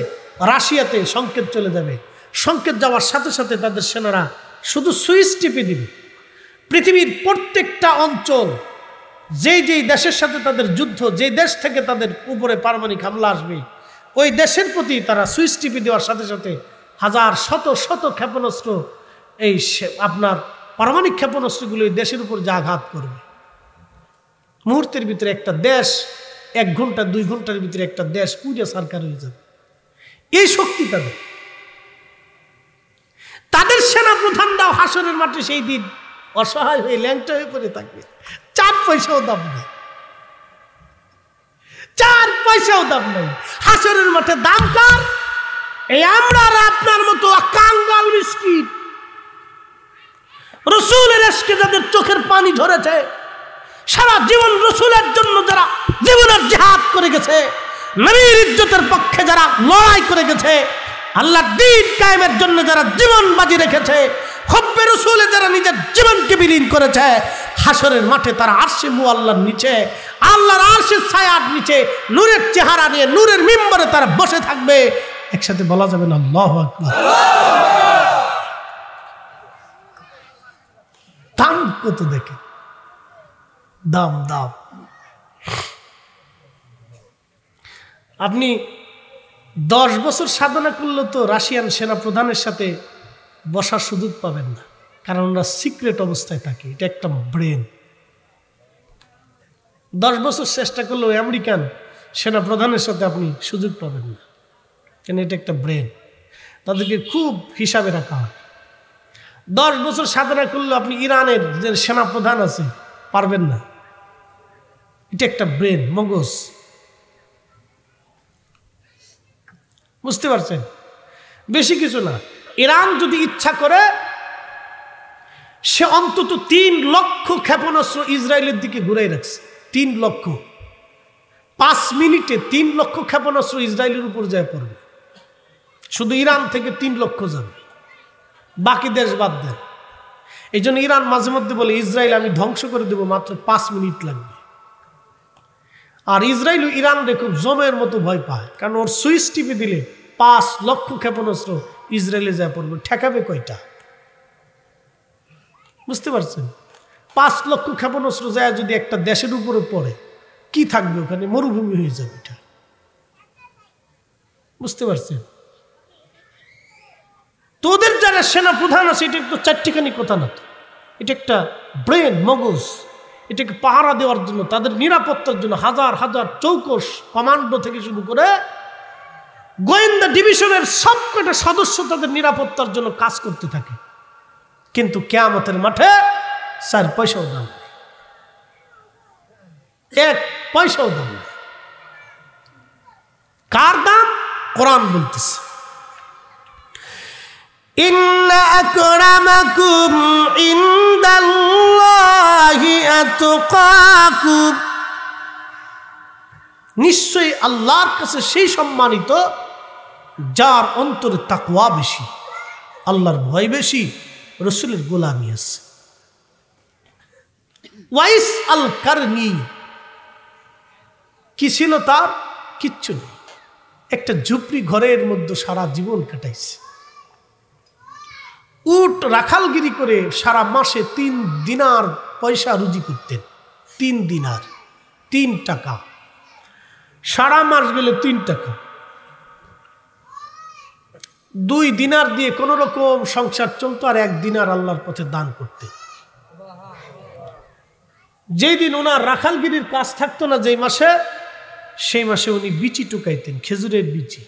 রাশিয়াতে সংকেত চলে যাবে সংকেত যাওয়ার সাথে সাথে তাদের সেনারা শুধু সুইচ টিপে দিবে পৃথিবীর প্রত্যেকটা অঞ্চল যেই যেই দেশের সাথে তাদের যুদ্ধ যে দেশ থেকে তাদের উপরে পারমাণিক হামলা আসবে ওই দেশের প্রতি তারা সুইচ টিপি দেওয়ার সাথে সাথে হাজার শত শত ক্ষেপণাস্ত্র এই আপনার পারমাণিক ক্ষেপণাস্ত্রগুলো এই দেশের উপর যা আঘাত করবে মুহূর্তের ভিতরে একটা দেশ এক ঘন্টা দুই ঘন্টার ভিতরে একটা দেশ পুজো সরকার হয়ে যাবে এই শক্তি তাদের তাদের সেনা দাও হাসনের মাঠে সেই দিন অসহায় হয়ে ল্যাংটা হয়ে পড়ে থাকবে চার পয়সাও দাম নেই চার পয়সাও দাম নেই হাসরের মাঠে দাম কার এই আমরা আপনার মতো কাঙ্গাল বিস্কিট রসুলের এসকে যাদের চোখের পানি ঝরেছে সারা জীবন রসুলের জন্য যারা জীবনের জেহাদ করে গেছে নবীর ইজ্জতের পক্ষে যারা লড়াই করে গেছে আল্লাহ দিন কায়েমের জন্য যারা জীবন বাজি রেখেছে হব্বে রসুলে যারা নিজের জীবনকে বিলীন করেছে হাসরের মাঠে তারা আরশে মুআল্লার নিচে আল্লাহর আরশের ছায়ার নিচে নূরের চেহারা নিয়ে নূরের মিম্বরে তারা বসে থাকবে একসাথে বলা যাবে না আল্লাহ দাম কত দেখে দাম দাম আপনি দশ বছর সাধনা করলে তো রাশিয়ান সেনা প্রধানের সাথে বসার সুযোগ পাবেন না কারণ ওরা সিক্রেট অবস্থায় থাকে এটা একটা ব্রেন দশ বছর চেষ্টা করলেও আমেরিকান সেনা প্রধানের সাথে আপনি সুযোগ পাবেন না কেন এটা একটা ব্রেন তাদেরকে খুব হিসাবে রাখা হয় দশ বছর সাধনা করলেও আপনি ইরানের যে সেনা প্রধান আছে পারবেন না এটা একটা ব্রেন মগজ বুঝতে পারছেন বেশি কিছু না ইরান যদি ইচ্ছা করে সে অন্তত তিন লক্ষ ক্ষেপণাস্ত্র ইসরায়েলের দিকে ঘুরাই রাখছে তিন লক্ষ পাঁচ মিনিটে তিন লক্ষ ক্ষেপণাস্ত্র ইসরায়েলের উপর যায় পড়বে শুধু ইরান থেকে তিন লক্ষ যাবে বাকি দেশ বাদ দেন এই জন্য ইরান মাঝে মধ্যে বলে ইসরায়েল আমি ধ্বংস করে দেব মাত্র পাঁচ মিনিট লাগবে আর ইসরায়েল ইরান খুব জমের মতো ভয় পায় কারণ ওর সুইচ টিপে দিলে পাঁচ লক্ষ ক্ষেপণাস্ত্র ইসরায়েলে যায় পড়বে ঠেকাবে কয়টা বুঝতে পারছেন পাঁচ লক্ষ ক্ষেপণাস্ত্র যায় যদি একটা দেশের উপরে পড়ে কি থাকবে ওখানে মরুভূমি হয়ে যাবে এটা বুঝতে পারছেন তোদের যারা সেনা প্রধান আছে এটা একটু চারটিখানি কথা না তো এটা একটা ব্রেন মগজ এটাকে পাহারা দেওয়ার জন্য তাদের নিরাপত্তার জন্য হাজার হাজার চৌকস কমান্ডো থেকে শুরু করে গোয়েন্দা ডিভিশনের সবকটা সদস্য তাদের নিরাপত্তার জন্য কাজ করতে থাকে কিন্তু কেয়ামতের মাঠে চার পয়সাও দাম এক পয়সাও দাম কার দাম কোরআন বলতেছে নিশ্চয়ই আল্লাহর কাছে সেই সম্মানিত যার অন্তরে তাকুয়া বেশি আল্লাহর ভয় বেশি রসুলের গোলামি আছে ওয়াইস আল কারনি কি ছিল তার কিচ্ছু নেই একটা ঝুপড়ি ঘরের মধ্যে সারা জীবন কাটাইছে উট রাখালগিরি করে সারা মাসে তিন দিনার পয়সা রুজি করতেন তিন দিনার তিন টাকা সারা মাস গেলে তিন টাকা দুই দিনার দিয়ে কোন রকম সংসার চলতো আর এক দিনার আল্লাহর পথে দান করতে যেই দিন ওনার রাখালগিরির কাজ থাকতো না যেই মাসে সেই মাসে উনি বিচি টুকাইতেন খেজুরের বিচি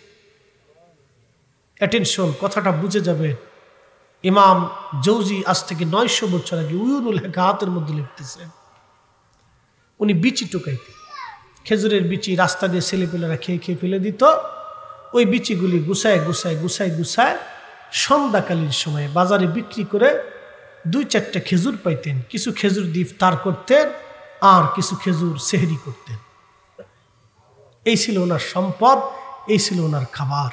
অ্যাটেনশন কথাটা বুঝে যাবে ইমাম জৌজি আজ থেকে নয়শো বছর আগে উয়ুনুল হেকা হাতের মধ্যে লিখতেছেন উনি বিচি টুকাইতেন খেজুরের বিচি রাস্তা দিয়ে ছেলেপেলেরা খেয়ে খেয়ে ফেলে দিত ওই বিচিগুলি গুছায় গুছায় গুছায় গুছায় সন্ধ্যাকালীন সময়ে বাজারে বিক্রি করে দুই চারটা খেজুর পাইতেন কিছু খেজুর দ্বীপ তার করতেন আর কিছু খেজুর সেহরি করতেন এই ছিল ওনার সম্পদ এই ছিল ওনার খাবার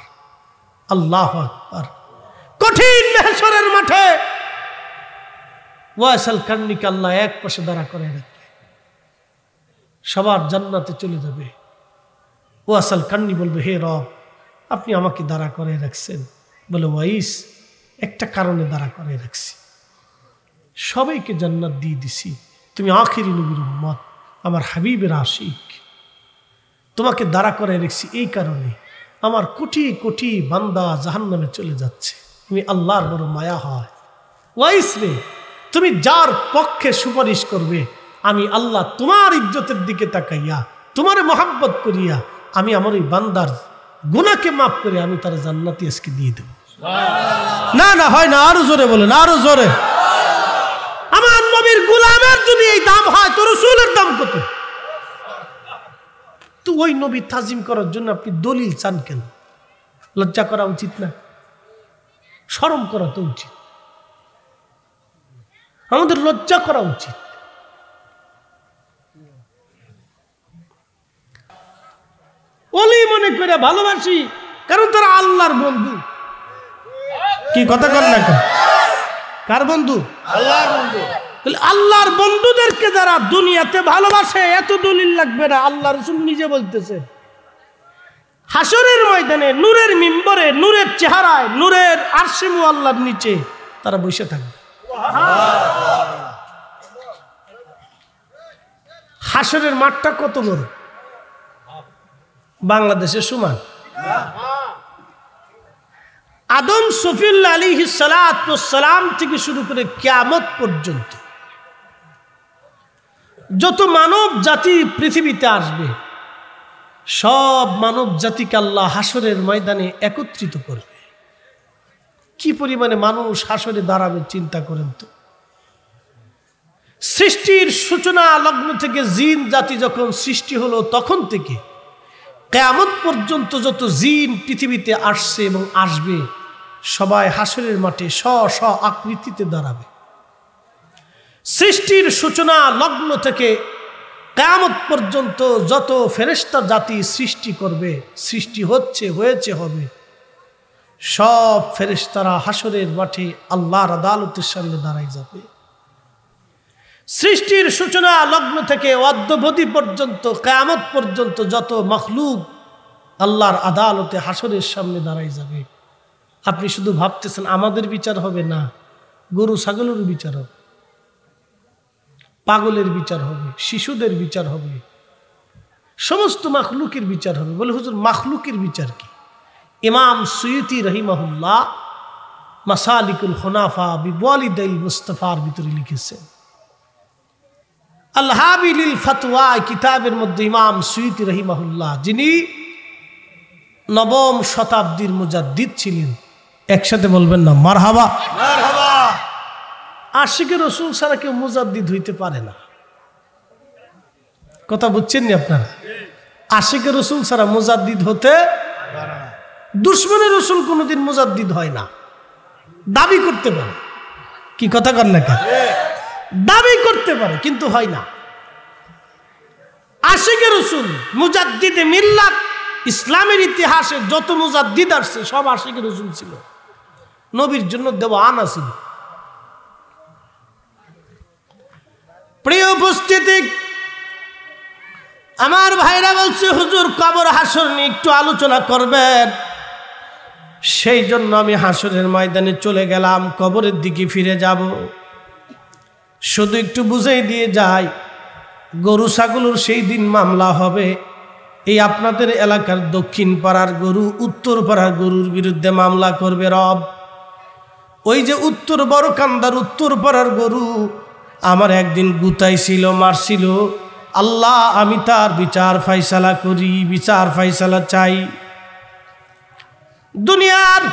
আল্লাহ আর কঠিন মেহসরের মাঠে ওয়াসাল কান্নিকে আল্লাহ এক পাশে দাঁড়া করে রাখবে সবার জান্নাতে চলে যাবে ওয়াসাল কান্নি বলবে হে রব আপনি আমাকে দাঁড়া করে রাখছেন বলে ওয়াইস একটা কারণে দাঁড়া করে রাখছি সবাইকে জান্নাত দিয়ে দিছি তুমি আখিরি নবীর মত আমার হাবিবের আশিক তোমাকে দাঁড়া করে রেখেছি এই কারণে আমার কোটি কোটি বান্দা জাহান নামে চলে যাচ্ছে তুমি আল্লাহর বড় মায়া হয় ওয়াইস রে তুমি যার পক্ষে সুপারিশ করবে আমি আল্লাহ তোমার ইজ্জতের দিকে তাকাইয়া তোমার মহাব্বত করিয়া আমি আমার ওই বান্দার গুনাকে মাফ করে আমি তার জান্নাতি আজকে দিয়ে দেব না না হয় না আরো জোরে বলেন আরো জোরে আমার নবীর গুলামের যদি এই দাম হয় তোর রসুলের দাম কত তো ওই নবী তাজিম করার জন্য আপনি দলিল চান কেন লজ্জা করা উচিত না সরম করা তো উচিত আমাদের লজ্জা করা উচিত অলি মনে করে ভালোবাসি কারণ তারা আল্লাহর বন্ধু কি কথা কর না কার বন্ধু আল্লাহর বন্ধু আল্লাহর বন্ধুদেরকে যারা দুনিয়াতে ভালোবাসে এত দলিল লাগবে না আল্লাহ রসুল নিজে বলতেছে হাসরের ময়দানে নূরের মিম্বরে নূরের চেহারায় নূরের আরসিমু আল্লাহর নিচে তারা বসে থাকবে হাসরের মাঠটা কত বড় বাংলাদেশের সমান আদম সফিউল্লা আলী সালাম থেকে শুরু করে কিয়ামত পর্যন্ত যত মানব জাতি পৃথিবীতে আসবে সব মানব জাতিকে আল্লাহ হাসরের ময়দানে একত্রিত করবে কি পরিমাণে মানুষ হাসরে দাঁড়াবে চিন্তা করেন তো সৃষ্টির সূচনা লগ্ন থেকে জিন জাতি যখন সৃষ্টি হলো তখন থেকে কেয়ামত পর্যন্ত যত জিন পৃথিবীতে আসছে এবং আসবে সবাই হাসরের মাঠে স্ব স্ব আকৃতিতে দাঁড়াবে সৃষ্টির সূচনা লগ্ন থেকে কেয়ামত পর্যন্ত যত ফেরেস্তা জাতি সৃষ্টি করবে সৃষ্টি হচ্ছে হয়েছে হবে সব ফেরেস্তারা হাসরের মাঠে আল্লাহর আদালতের সামনে দাঁড়াই যাবে সৃষ্টির সূচনা লগ্ন থেকে অদ্যবধি পর্যন্ত কেয়ামত পর্যন্ত যত মখলুক আল্লাহর আদালতে হাসরের সামনে দাঁড়াই যাবে আপনি শুধু ভাবতেছেন আমাদের বিচার হবে না গরু ছাগলের বিচার হবে পাগলের বিচার হবে শিশুদের বিচার হবে সমস্ত মাখলুকের বিচার হবে বলে হুজুর মাখলুকের বিচার কি ইমাম সৈয়দি রহিমাহুল্লাহ মাসালিকুল হোনাফা বিবালিদ মুস্তফার ভিতরে লিখেছেন আল্লাহাবিল ফাতোয়া কিতাবের মধ্যে ইমাম সুইতি রহিমাহুল্লাহ যিনি নবম শতাব্দীর মুজাদ্দিদ ছিলেন একসাথে বলবেন না মার হাবা আশিকে রসুল ছাড়া কেউ মুজাদ্দিদ হইতে পারে না কথা বুঝছেন বুঝছেননি আপনারা আশিকে রসুল ছাড়া মুজাদ্দিদ হতে দুশ্মনে রসুল কোনোদিন মুজাদ্দিদ হয় না দাবি করতে পারে কি কথা কর না দাবি করতে পারে কিন্তু হয় না আশিকে রসুল মুজাদ্দিদে মিল্লাত ইসলামের ইতিহাসে যত মুজাদ্দিদ আসছে সব আশিকে রসুল ছিল নবীর জন্য দেব আনা ছিল প্রিয় উপস্থিতি আমার ভাইরা বলছে হুজুর কবর হাসর নিয়ে একটু আলোচনা করবেন সেই জন্য আমি হাসরের ময়দানে চলে গেলাম কবরের দিকে ফিরে যাব শুধু একটু বুঝাই দিয়ে যায় গরু ছাগলের সেই দিন মামলা হবে এই আপনাদের এলাকার দক্ষিণ পাড়ার গরু উত্তর পাড়ার গরুর বিরুদ্ধে মামলা করবে রব ওই যে উত্তর বড় কান্দার উত্তর পাড়ার গরু আমার একদিন গুতাইছিল মারছিল আল্লাহ আমি তার বিচার ফাইসালা করি বিচার ফাইসালা চাই দুনিয়ার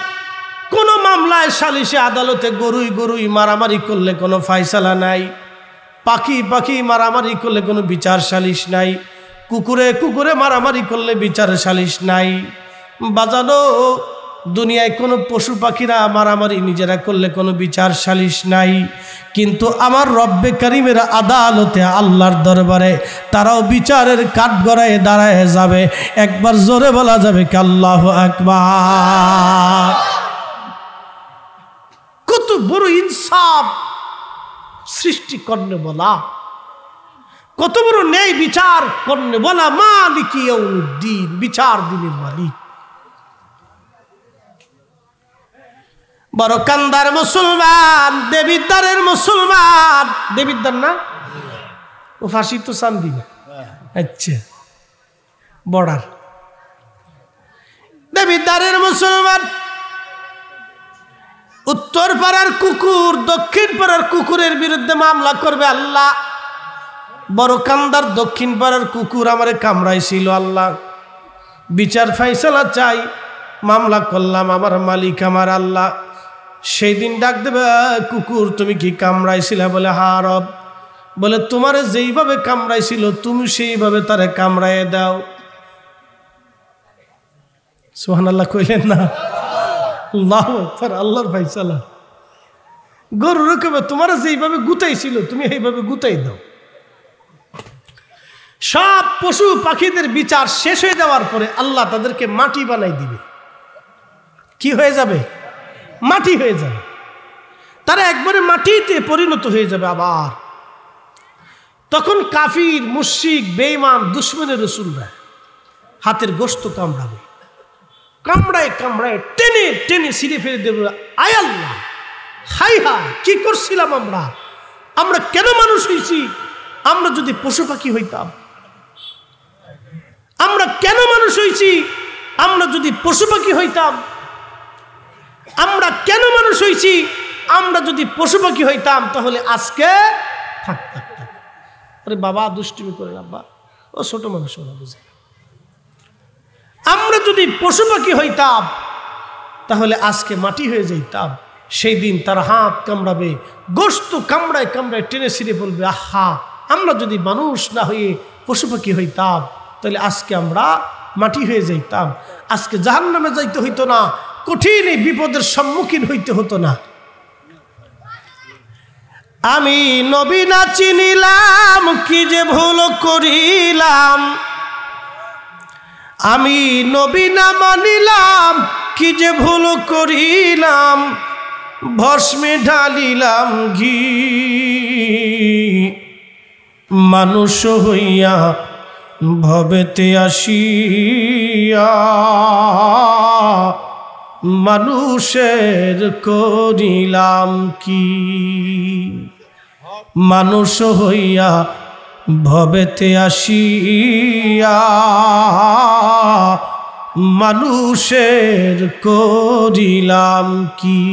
কোনো মামলায় সালিশে আদালতে গরুই গরুই মারামারি করলে কোনো ফায়সালা নাই পাখি পাখি মারামারি করলে কোনো বিচার সালিশ নাই কুকুরে কুকুরে মারামারি করলে বিচার সালিশ নাই বাজানো দুনিয়ায় কোনো পশু পাখিরা মারামারি নিজেরা করলে কোনো বিচার সালিশ নাই কিন্তু আমার রব্বে কারিমের আদালতে আল্লাহর দরবারে তারাও বিচারের গড়ায় দাঁড়ায় যাবে একবার জোরে বলা যাবে কাল্লাহ আকবা বড় ইনসাফ সৃষ্টি করনে বলা কত বড় নেই বিচার করনে বলা মালিকি দিন বিচার দিনের মালিক বরকান্দার মুসলমান দেবিদ্দারের মুসলমান দেবিদ্দার না ও ফাঁসি তো শান্তি না হ্যাঁ। আচ্ছা বর্ডার দেবিদ্দারের মুসলমান উত্তর পাড়ার কুকুর দক্ষিণ পাড়ার কুকুরের বিরুদ্ধে মামলা করবে আল্লাহ বড় কান্দার দক্ষিণ পাড়ার কুকুর আমারে কামড়াইছিল আল্লাহ বিচার ফাইসলা চাই মামলা করলাম আমার মালিক আমার আল্লাহ সেই দিন ডাক দেবে কুকুর তুমি কি কামড়াইছিলে বলে হারব বলে তোমারে যেইভাবে কামড়াইছিল তুমি সেইভাবে তারে কামড়াইয়ে দাও সোহান আল্লাহ কইলেন না আল্লাহ আল্লাহর ফাইসালা গরু রকমে তোমার যেইভাবে গুতাইছিল তুমি এইভাবে গুতাই দাও সব পশু পাখিদের বিচার শেষ হয়ে যাওয়ার পরে আল্লাহ তাদেরকে মাটি বানাই দিবে কি হয়ে যাবে মাটি হয়ে যাবে তারা একবারে মাটিতে পরিণত হয়ে যাবে আবার তখন কাফির মুশিক বেইমান দুশ্মনের রসুলরা হাতের গোস্ত কামড়াবে কামড়ায় কামড়ায় টেনে টেনে সিঁড়ে ফেলে দেব আয় আল্লাহ হাই হা কি করছিলাম আমরা আমরা কেন মানুষ হয়েছি আমরা যদি পশু পাখি হইতাম আমরা কেন মানুষ হয়েছি আমরা যদি পশু পাখি হইতাম আমরা কেন মানুষ হয়েছি আমরা যদি পশু পাখি হইতাম তাহলে আজকে থাক থাক থাক আরে বাবা দুষ্টুমি করে আব্বা ও ছোট মানুষ ওরা বুঝে আমরা যদি পশু পাখি হইতাম তাহলে আজকে মাটি হয়ে যেতাম সেই দিন তার হাত কামড়াবে গোস্ত কামড়ায় কামড়ায় টেনে ছিঁড়ে বলবে আহা আমরা যদি মানুষ না হয়ে পশু পাখি হইতাম তাহলে আজকে আমরা মাটি হয়ে যাইতাম আজকে জাহান নামে যাইতে হইতো না কঠিন এই বিপদের সম্মুখীন হইতে হতো না আমি নবী না চিনিলাম কি যে ভুল করিলাম আমি নবী না মানিলাম কি যে ভুল করিলাম ভস্মে ঢালিলাম ঘি মানুষ হইয়া ভবেতে আসিয়া মানুষের করিলাম কি মানুষ হইয়া ভবেতে আসিয়া মানুষের করিলাম কি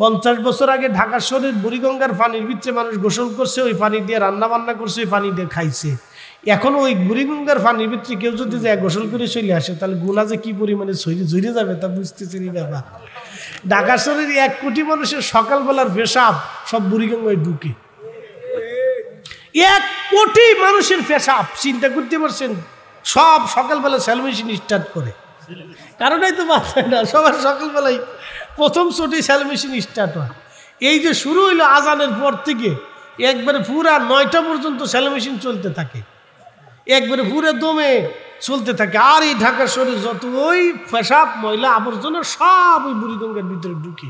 পঞ্চাশ বছর আগে ঢাকা শহরের বুড়িগঙ্গার পানির ভিতরে মানুষ গোসল করছে ওই পানি দিয়ে রান্না বান্না করছে ওই পানি দিয়ে খাইছে এখন ওই বুড়িগঙ্গার পানির ভিতরে কেউ যদি যায় গোসল করে চলে আসে তাহলে গোলা যে কি পরিমাণে ঝরে যাবে তা বুঝতেছি ব্যাপার ঢাকা শহরের এক কোটি মানুষের সকালবেলার পেশাব সব বুড়িগঙ্গায় ঢুকে এক কোটি মানুষের পেশাব চিন্তা করতে পারছেন সব সকালবেলা মেশিন স্টার্ট করে কারণেই তো বাচ্চা না সবার সকালবেলায় প্রথম শোটে মেশিন স্টার্ট হয় এই যে শুরু হইলো আজানের পর থেকে একবারে পুরা নয়টা পর্যন্ত মেশিন চলতে থাকে একবারে ভুরে দমে চলতে থাকে আর এই ঢাকা শহরে যত ওই পেশাব ময়লা আবর্জনা সব ওই বুড়িগঙ্গার ভিতরে ঢুকে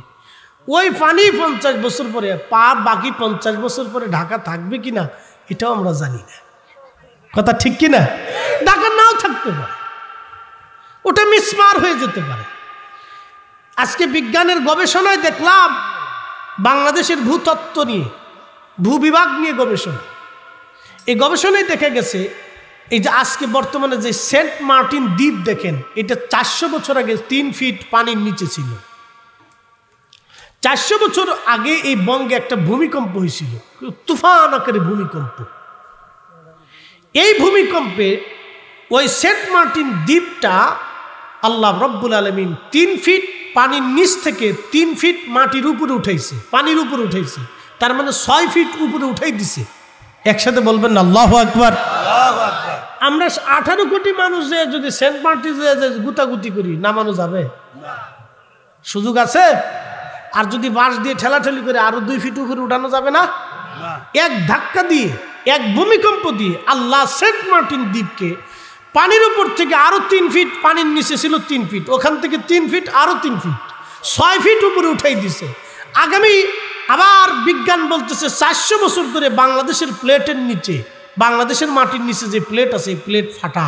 ওই পানি পঞ্চাশ বছর পরে পা বাকি পঞ্চাশ বছর পরে ঢাকা থাকবে কি না এটাও আমরা জানি না কথা ঠিক কি না ঢাকা নাও থাকতে পারে ওটা মিসমার হয়ে যেতে পারে আজকে বিজ্ঞানের গবেষণায় দেখলাম বাংলাদেশের ভূতত্ত্ব নিয়ে ভূবিভাগ নিয়ে গবেষণা এই গবেষণায় দেখা গেছে এই যে আজকে বর্তমানে যে সেন্ট মার্টিন দ্বীপ দেখেন এটা চারশো বছর আগে তিন ফিট পানির নিচে ছিল চারশো বছর আগে এই বঙ্গে একটা ভূমিকম্প হয়েছিল তুফান আকারে ভূমিকম্প এই ভূমিকম্পে ওই সেন্ট মার্টিন দ্বীপটা আল্লাহ রব্বুল আলমিন তিন ফিট পানির নিচ থেকে তিন ফিট মাটির উপরে উঠাইছে পানির উপরে উঠাইছে তার মানে ছয় ফিট উপরে উঠাই দিছে একসাথে বলবেন না আল্লাহ আকবর আমরা আঠারো কোটি মানুষ যে যদি সেন্ট মার্টিন গুতাগুতি করি নামানো যাবে সুযোগ আছে আর যদি বাঁশ দিয়ে ঠেলাঠেলি করে আরো দুই ফিট উপরে উঠানো যাবে না এক ধাক্কা দিয়ে এক ভূমিকম্প দিয়ে আল্লাহ সেন্ট মার্টিন দ্বীপকে পানির উপর থেকে আরো তিন ফিট পানির নিচে ছিল তিন ফিট ওখান থেকে তিন ফিট আরো তিন ফিট ছয় ফিট উপরে উঠাই দিছে আগামী আবার বিজ্ঞান বলতেছে চারশো বছর ধরে বাংলাদেশের প্লেটের নিচে বাংলাদেশের মাটির নিচে যে প্লেট আছে এই প্লেট ফাটা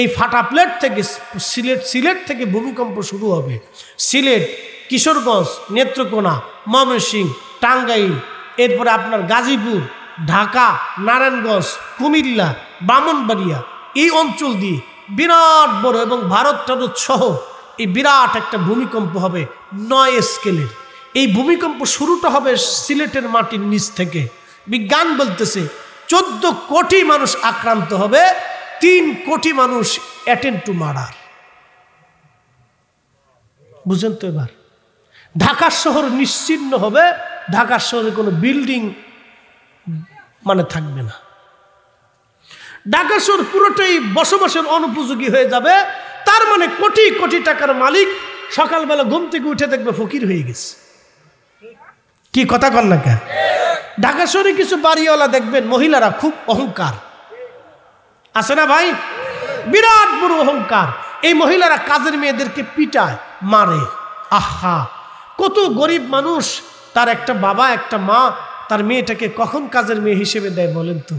এই ফাটা প্লেট থেকে সিলেট সিলেট থেকে ভূমিকম্প শুরু হবে সিলেট কিশোরগঞ্জ নেত্রকোনা ময়মনসিংহ টাঙ্গাইল এরপরে আপনার গাজীপুর ঢাকা নারায়ণগঞ্জ কুমিল্লা বামনবাড়িয়া এই অঞ্চল দিয়ে বিরাট বড় এবং ভারত টারত সহ এই বিরাট একটা ভূমিকম্প হবে নয় স্কেলের এই ভূমিকম্প শুরুটা হবে সিলেটের মাটির নিচ থেকে বিজ্ঞান বলতেছে চোদ্দ কোটি মানুষ আক্রান্ত হবে তিন কোটি মানুষ অ্যাটেন্ড টু মার্ডার বুঝেন তো এবার ঢাকার শহর নিশ্চিন্ন হবে ঢাকার শহরে কোনো বিল্ডিং মানে থাকবে না ঢাকা শহর পুরোটাই বসবাসের অনুপযোগী হয়ে যাবে তার মানে কোটি কোটি টাকার মালিক সকালবেলা ঘুম থেকে উঠে দেখবে ফকির হয়ে গেছে কি কথা কন না কেন ঢাকা শহরে কিছু বাড়িওয়ালা দেখবেন মহিলারা খুব অহংকার আছে না ভাই বিরাট বড় অহংকার এই মহিলারা কাজের মেয়েদেরকে পিটায় মারে আহা কত গরিব মানুষ তার একটা বাবা একটা মা তার মেয়েটাকে কখন কাজের মেয়ে হিসেবে দেয় বলেন তো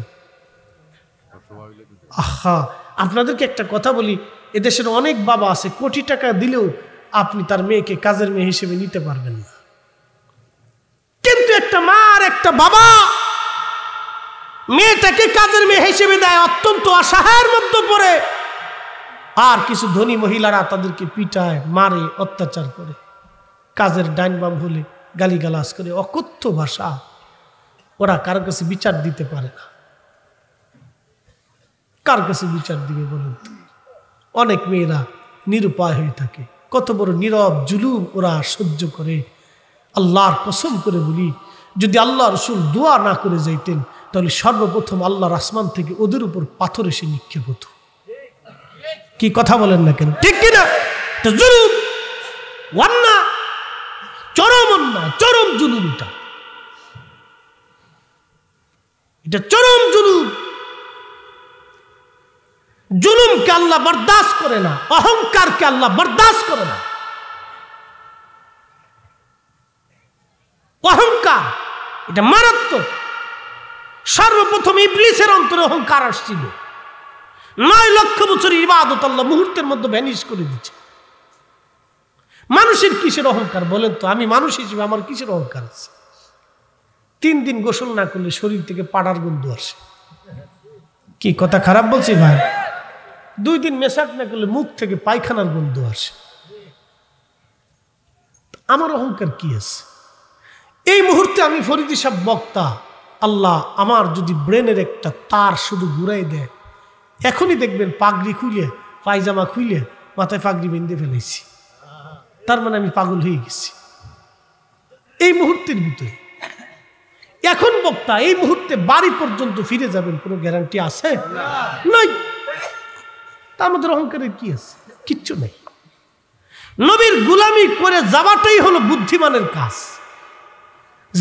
আহা আপনাদেরকে একটা কথা বলি এদেশের অনেক বাবা আছে কোটি টাকা দিলেও আপনি তার মেয়েকে কাজের মেয়ে হিসেবে নিতে পারবেন না একটা মা আর একটা বাবা মেয়েটাকে কাজের মেয়ে হিসেবে দেয় অত্যন্ত অসহায়ের মধ্যে পড়ে আর কিছু ধনী মহিলারা তাদেরকে পিটায় মারে অত্যাচার করে কাজের ডাইন বাম হলে গালিগালাজ করে অকথ্য ভাষা ওরা কারো কাছে বিচার দিতে পারে না কার কাছে বিচার দিবে বলুন অনেক মেয়েরা নিরুপায় হয়ে থাকে কত বড় নীরব জুলুম ওরা সহ্য করে আল্লাহর কসম করে বলি যদি আল্লাহ রসুল দোয়া না করে যাইতেন তাহলে সর্বপ্রথম আল্লাহর আসমান থেকে ওদের উপর পাথর এসে নিক্ষেপ হতো কি কথা বলেন না কেন ঠিক কিনা জুলুম ওয়ান্না চরম অন্যায় চরম জুলুম এটা এটা চরম জুলুম জুলুমকে আল্লাহ বরদাস্ত করে না অহংকারকে আল্লাহ বরদাস্ত করে না অহংকার এটা মারাত্মক সর্বপ্রথম ইবলিসের অন্তরে অহংকার আসছিল নয় লক্ষ বছর ইবাদত আল্লাহ মুহূর্তের মধ্যে ভ্যানিশ করে দিচ্ছে মানুষের কিসের অহংকার বলেন তো আমি মানুষ হিসেবে আমার কিসের অহংকার আছে তিন দিন গোসল না করলে শরীর থেকে পাড়ার গন্ধ আসে কি কথা খারাপ বলছি ভাই দুই দিন মেশাক না করলে মুখ থেকে পায়খানার গন্ধ আসে আমার অহংকার কি আছে এই মুহূর্তে আমি ফরিদি সাহেব বক্তা আল্লাহ আমার যদি ব্রেনের একটা তার শুধু ঘুরাই দেয় এখনই দেখবেন পাগড়ি খুলে পায়জামা খুলে মাথায় পাগড়ি বেঁধে ফেলেছি তার মানে আমি পাগল হয়ে গেছি এই মুহূর্তের ভিতরে এখন বক্তা এই মুহূর্তে বাড়ি পর্যন্ত ফিরে যাবেন কোনো গ্যারান্টি আছে নাই তা আমাদের অহংকারের কি আছে কিচ্ছু নেই নবীর গুলামি করে যাওয়াটাই হলো বুদ্ধিমানের কাজ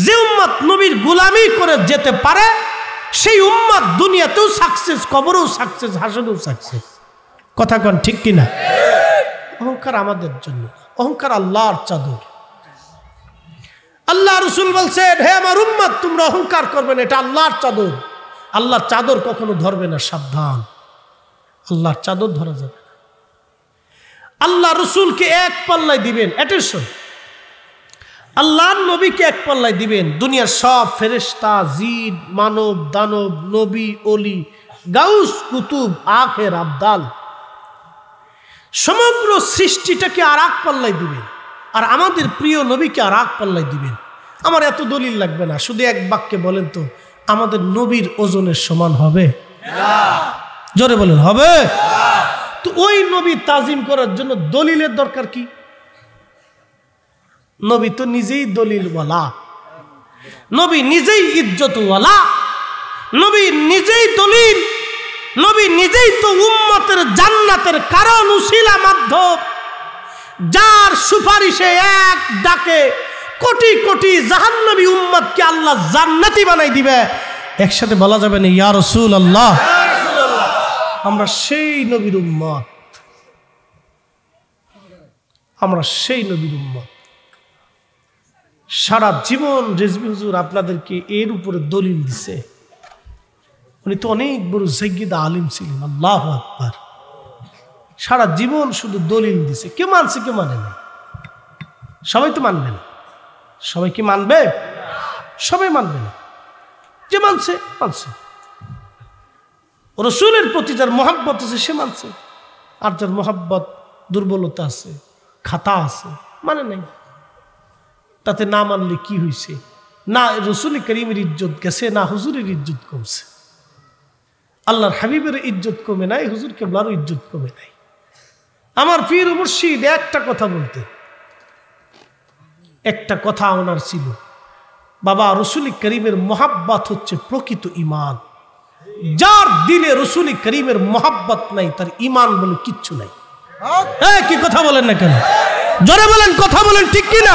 যে উম্মত নবীর গুলামি করে যেতে পারে সেই উম্মত দুনিয়াতেও সাকসেস কবরেও সাকসেস হাসনেও সাকসেস কথা কন ঠিক কিনা অহংকার আমাদের জন্য অহংকার আল্লাহর চাদর আল্লাহ রসুল বলছেন হে আমার উম্মত তোমরা অহংকার করবে না এটা আল্লাহর চাদর আল্লাহর চাদর কখনো ধরবে না সাবধান আল্লাহর চাদর ধরা যাবে আল্লাহ রসুলকে এক পাল্লায় দিবেন অ্যাটেনশন আল্লাহ নবীকে এক পাল্লায় দিবেন দুনিয়ার সব ফেরেস্তা জিদ মানব দানব নবী অলি গাউস কুতুব আখের আবদাল সমগ্র সৃষ্টিটাকে আর এক পাল্লায় দিবেন আর আমাদের প্রিয় নবীকে আর এক পাল্লায় দিবেন আমার এত দলিল লাগবে না শুধু এক বাক্যে বলেন তো আমাদের নবীর ওজনের সমান হবে জোরে বলেন হবে তো ওই নবী তাজিম করার জন্য দলিলের দরকার কি নবী তো নিজেই দলিলওয়ালা নবী নিজেই ইজ্জতওয়ালা নবী নিজেই দলিল নবী নিজেই তো উম্মতের জান্নাতের কারণ উশিলা মাধ্যম যার সুপারিশে এক ডাকে কোটি কোটি জাহান্নবী উম্মতকে আল্লাহ জান্নাতি বানাই দিবে একসাথে বলা যাবে না ইয়া রসুল আল্লাহ আমরা সেই নবীর উম্মত আমরা সেই নবীর উম্মত সারা জীবন রেজবি হুজুর আপনাদেরকে এর উপরে দলিল দিছে উনি তো অনেক বড় জৈগিদা আলিম ছিলেন আল্লাহ আকবর সারা জীবন শুধু দলিল দিছে কে মানছে কে মানে না সবাই তো মানবে না সবাই কি মানবে সবাই মানবে না যে মানছে মানছে রসুলের প্রতি যার মহাব্বত আছে সে মানছে আর যার মহাব্বত দুর্বলতা আছে খাতা আছে মানে নাই তাতে না মানলে কি হয়েছে না রসুল করিমের ইজ্জত গেছে না হুজুরের ইজ্জত কমছে আল্লাহর হাবিবের ইজ্জত কমে নাই হুজুর কেবলারও ইজ্জত কমে নাই আমার পীর মুর্শিদ একটা কথা বলতে একটা কথা ওনার ছিল বাবা রসুল করিমের মহাব্বাত হচ্ছে প্রকৃত ইমান যার দিলে রসুল করিমের মহাব্বাত নাই তার ইমান বলে কিচ্ছু নাই হ্যাঁ? কি কথা বলেন না কেন জোরে বলেন কথা বলেন ঠিক কিনা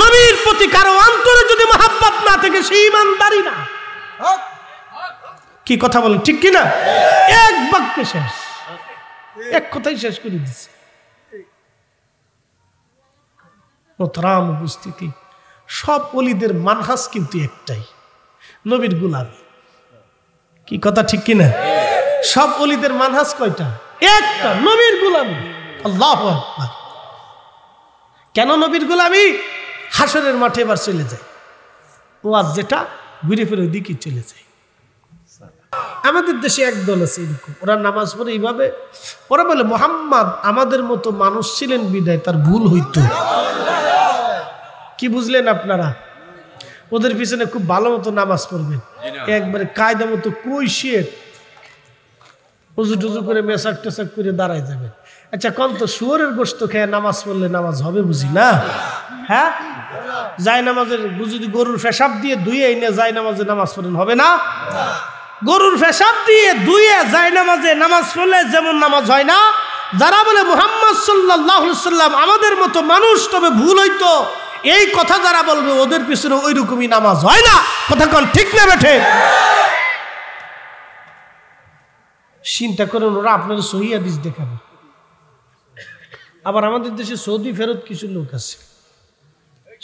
নবীর প্রতি কারো অন্তরে যদি মহাব্বত না থাকে সে ইমানদারি না কি কথা বলেন ঠিক কিনা এক বাক্যে শেষ এক কথাই শেষ করে দিচ্ছে মোতরাম উপস্থিতি সব অলিদের মানহাস কিন্তু একটাই নবীর গুলামি কি কথা ঠিক কিনা সব অলিদের মানহাস কয়টা একটা নবীর গুলামি আল্লাহ আকবার কেন নবীর গোলামি হাসরের মাঠে এবার চলে যাই ও আজ যেটা ঘুরে ফিরে দিকে চলে যায় আমাদের দেশে একদল আছে এরকম ওরা নামাজ পড়ে এইভাবে ওরা বলে মোহাম্মদ আমাদের মতো মানুষ ছিলেন বিদায় তার ভুল হইত কি বুঝলেন আপনারা ওদের পিছনে খুব ভালো মতো নামাজ পড়বেন একবারে কায়দা মতো কই শেখ উজু টুজু করে মেসাক টেসাক করে দাঁড়ায় যাবেন আচ্ছা কল তো শুয়োরের গোস্ত খেয়ে নামাজ পড়লে নামাজ হবে বুঝি না হ্যাঁ যায় নামাজের যদি গরুর ফেসাব দিয়ে ধুয়ে এনে যায় নামাজে নামাজ পড়েন হবে না গরুর ফেসাব দিয়ে ধুয়ে যায় নামাজে নামাজ পড়লে যেমন নামাজ হয় না যারা বলে মোহাম্মদ সাল্লাহ সাল্লাম আমাদের মতো মানুষ তবে ভুল হইতো এই কথা যারা বলবে ওদের পিছনে ওই রকমই নামাজ হয় না কথাক্ষণ ঠিক না বেঠে চিন্তা করেন ওরা আপনার সহিয়াদিস দেখাবে আবার আমাদের দেশে সৌদি ফেরত কিছু লোক আছে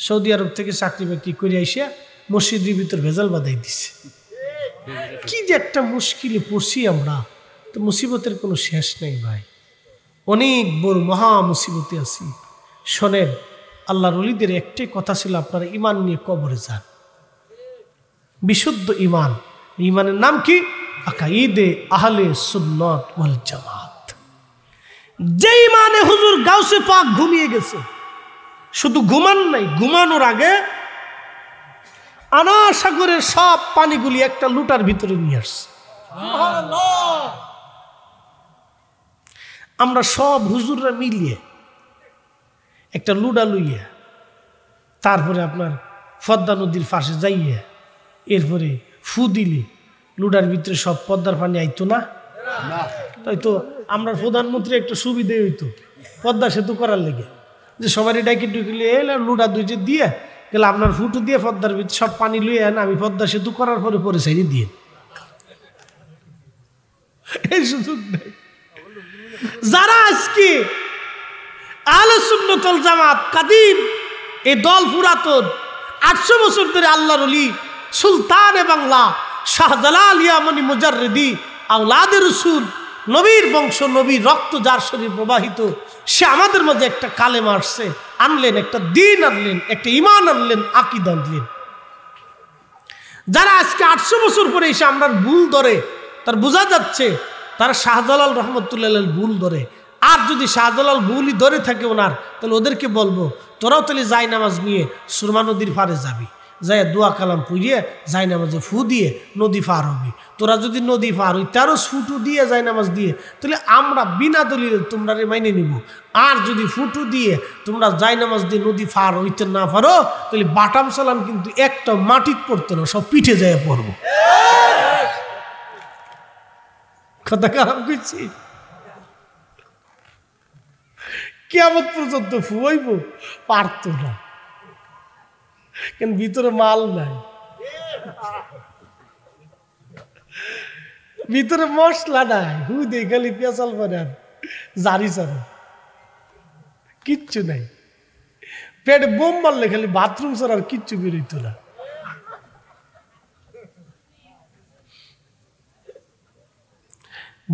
সৌদি আরব থেকে চাকরি বাকরি করে আসিয়া মসজিদের ভিতর ভেজাল বাদাই দিছে কি যে একটা মুশকিলে পড়ছি আমরা তো মুসিবতের কোনো শেষ নেই ভাই অনেক বড় মহা মুসিবতে আছি শোনেন আল্লাহ রলিদের একটাই কথা ছিল আপনারা ইমান নিয়ে কবরে যান বিশুদ্ধ ইমান ইমানের নাম কি আকা ঈদে আহলে সুন্নত ওয়াল জামা যেই মানে হুজুর গাউসে পাক ঘুমিয়ে গেছে শুধু ঘুমান নাই ঘুমানোর আগে আনা সাগরের সব পানিগুলি একটা লুটার ভিতরে নিয়ে আসছে আমরা সব হুজুররা মিলিয়ে একটা লুডা লইয়া তারপরে আপনার পদ্মা নদীর পাশে যাইয়া এরপরে ফু দিলে লুডার ভিতরে সব পদ্মার পানি আইতো না তাই তো আমরা প্রধানমন্ত্রী একটা সুবিধে হইতো পদ্মা সেতু করার লেগে যে সবারই ডাকি ডুকিলে এলে লুটা দুইটি দিয়ে গেলে আপনার ফুটু দিয়ে পদ্মার ভিতরে সব পানি লুয়ে আন আমি পদ্মা সেতু করার পরে পরে সাইডে দিয়ে এই সুযোগ নেই যারা আজকে শূন্য সুন্নতল জামাত কাদিম এই দল পুরাতন আটশো বছর ধরে আল্লাহর অলি সুলতান এ বাংলা শাহজালাল ইয়ামনি মুজারদি আউলাদের রসুল নবীর বংশ নবীর রক্ত যার শরীর প্রবাহিত সে আমাদের মাঝে একটা কালেম আসছে আনলেন একটা দিন আনলেন একটা ইমান আনলেন আকিদ আনলেন যারা আজকে আটশো বছর পরে এসে আমরা ভুল ধরে তার বোঝা যাচ্ছে তারা শাহজালাল রহমতুল্লাহ ভুল ধরে আর যদি শাহজালাল ভুলই ধরে থাকে ওনার তাহলে ওদেরকে বলবো তোরাও তাহলে যাই নামাজ নিয়ে সুরমা নদীর ফারে যাবি যাই দোয়া কালাম পুড়িয়ে জায়নামাজে ফু দিয়ে নদী পার হবে তোরা যদি নদী পার হই তারও ফুটু দিয়ে জায়নামাজ দিয়ে তাহলে আমরা বিনা দলিলে তোমরা রে মাইনে নিব আর যদি ফুটু দিয়ে তোমরা জায়নামাজ দিয়ে নদী পার হইতে না পারো তাহলে বাটাম সালাম কিন্তু একটা মাটিত পড়তো না সব পিঠে যায় পড়বো কথা কালাম করছি কেমন পর্যন্ত ফুয়াইব পারতো না কিন্তু ভিতরে মাল নাই ভিতরে মশলা নাই হু গালি পেঁচাল বানান জারি চারে কিচ্ছু নাই পেট বোম মারলে খালি বাথরুম ছাড়া আর কিচ্ছু বেরোইত না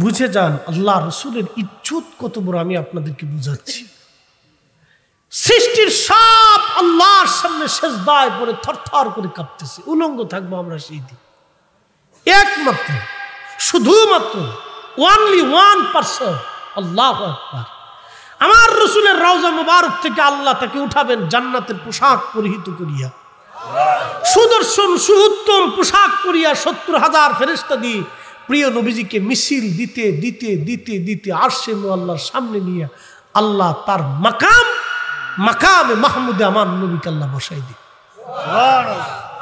বুঝে যান আল্লাহ রসুলের ইচ্ছুত কত বড় আমি আপনাদেরকে বুঝাচ্ছি সৃষ্টির সব আল্লাহর সামনে শেষ দায় পরে থর থর করে কাঁপতেছে উলঙ্গ থাকবো আমরা সেই দিন একমাত্র শুধুমাত্র ওয়ানলি ওয়ান পার্সন আল্লাহ একবার আমার রসুলের রওজা মুবারক থেকে আল্লাহ তাকে উঠাবেন জান্নাতের পোশাক পরিহিত করিয়া সুদর্শন সুহত্তম পোশাক পরিয়া সত্তর হাজার ফেরেস্তা দিয়ে প্রিয় নবীজিকে মিছিল দিতে দিতে দিতে দিতে আসছে আল্লাহর সামনে নিয়ে আল্লাহ তার মাকাম মাকামে মাহমুদে আমার নবীকে আল্লাহ বসাই দিন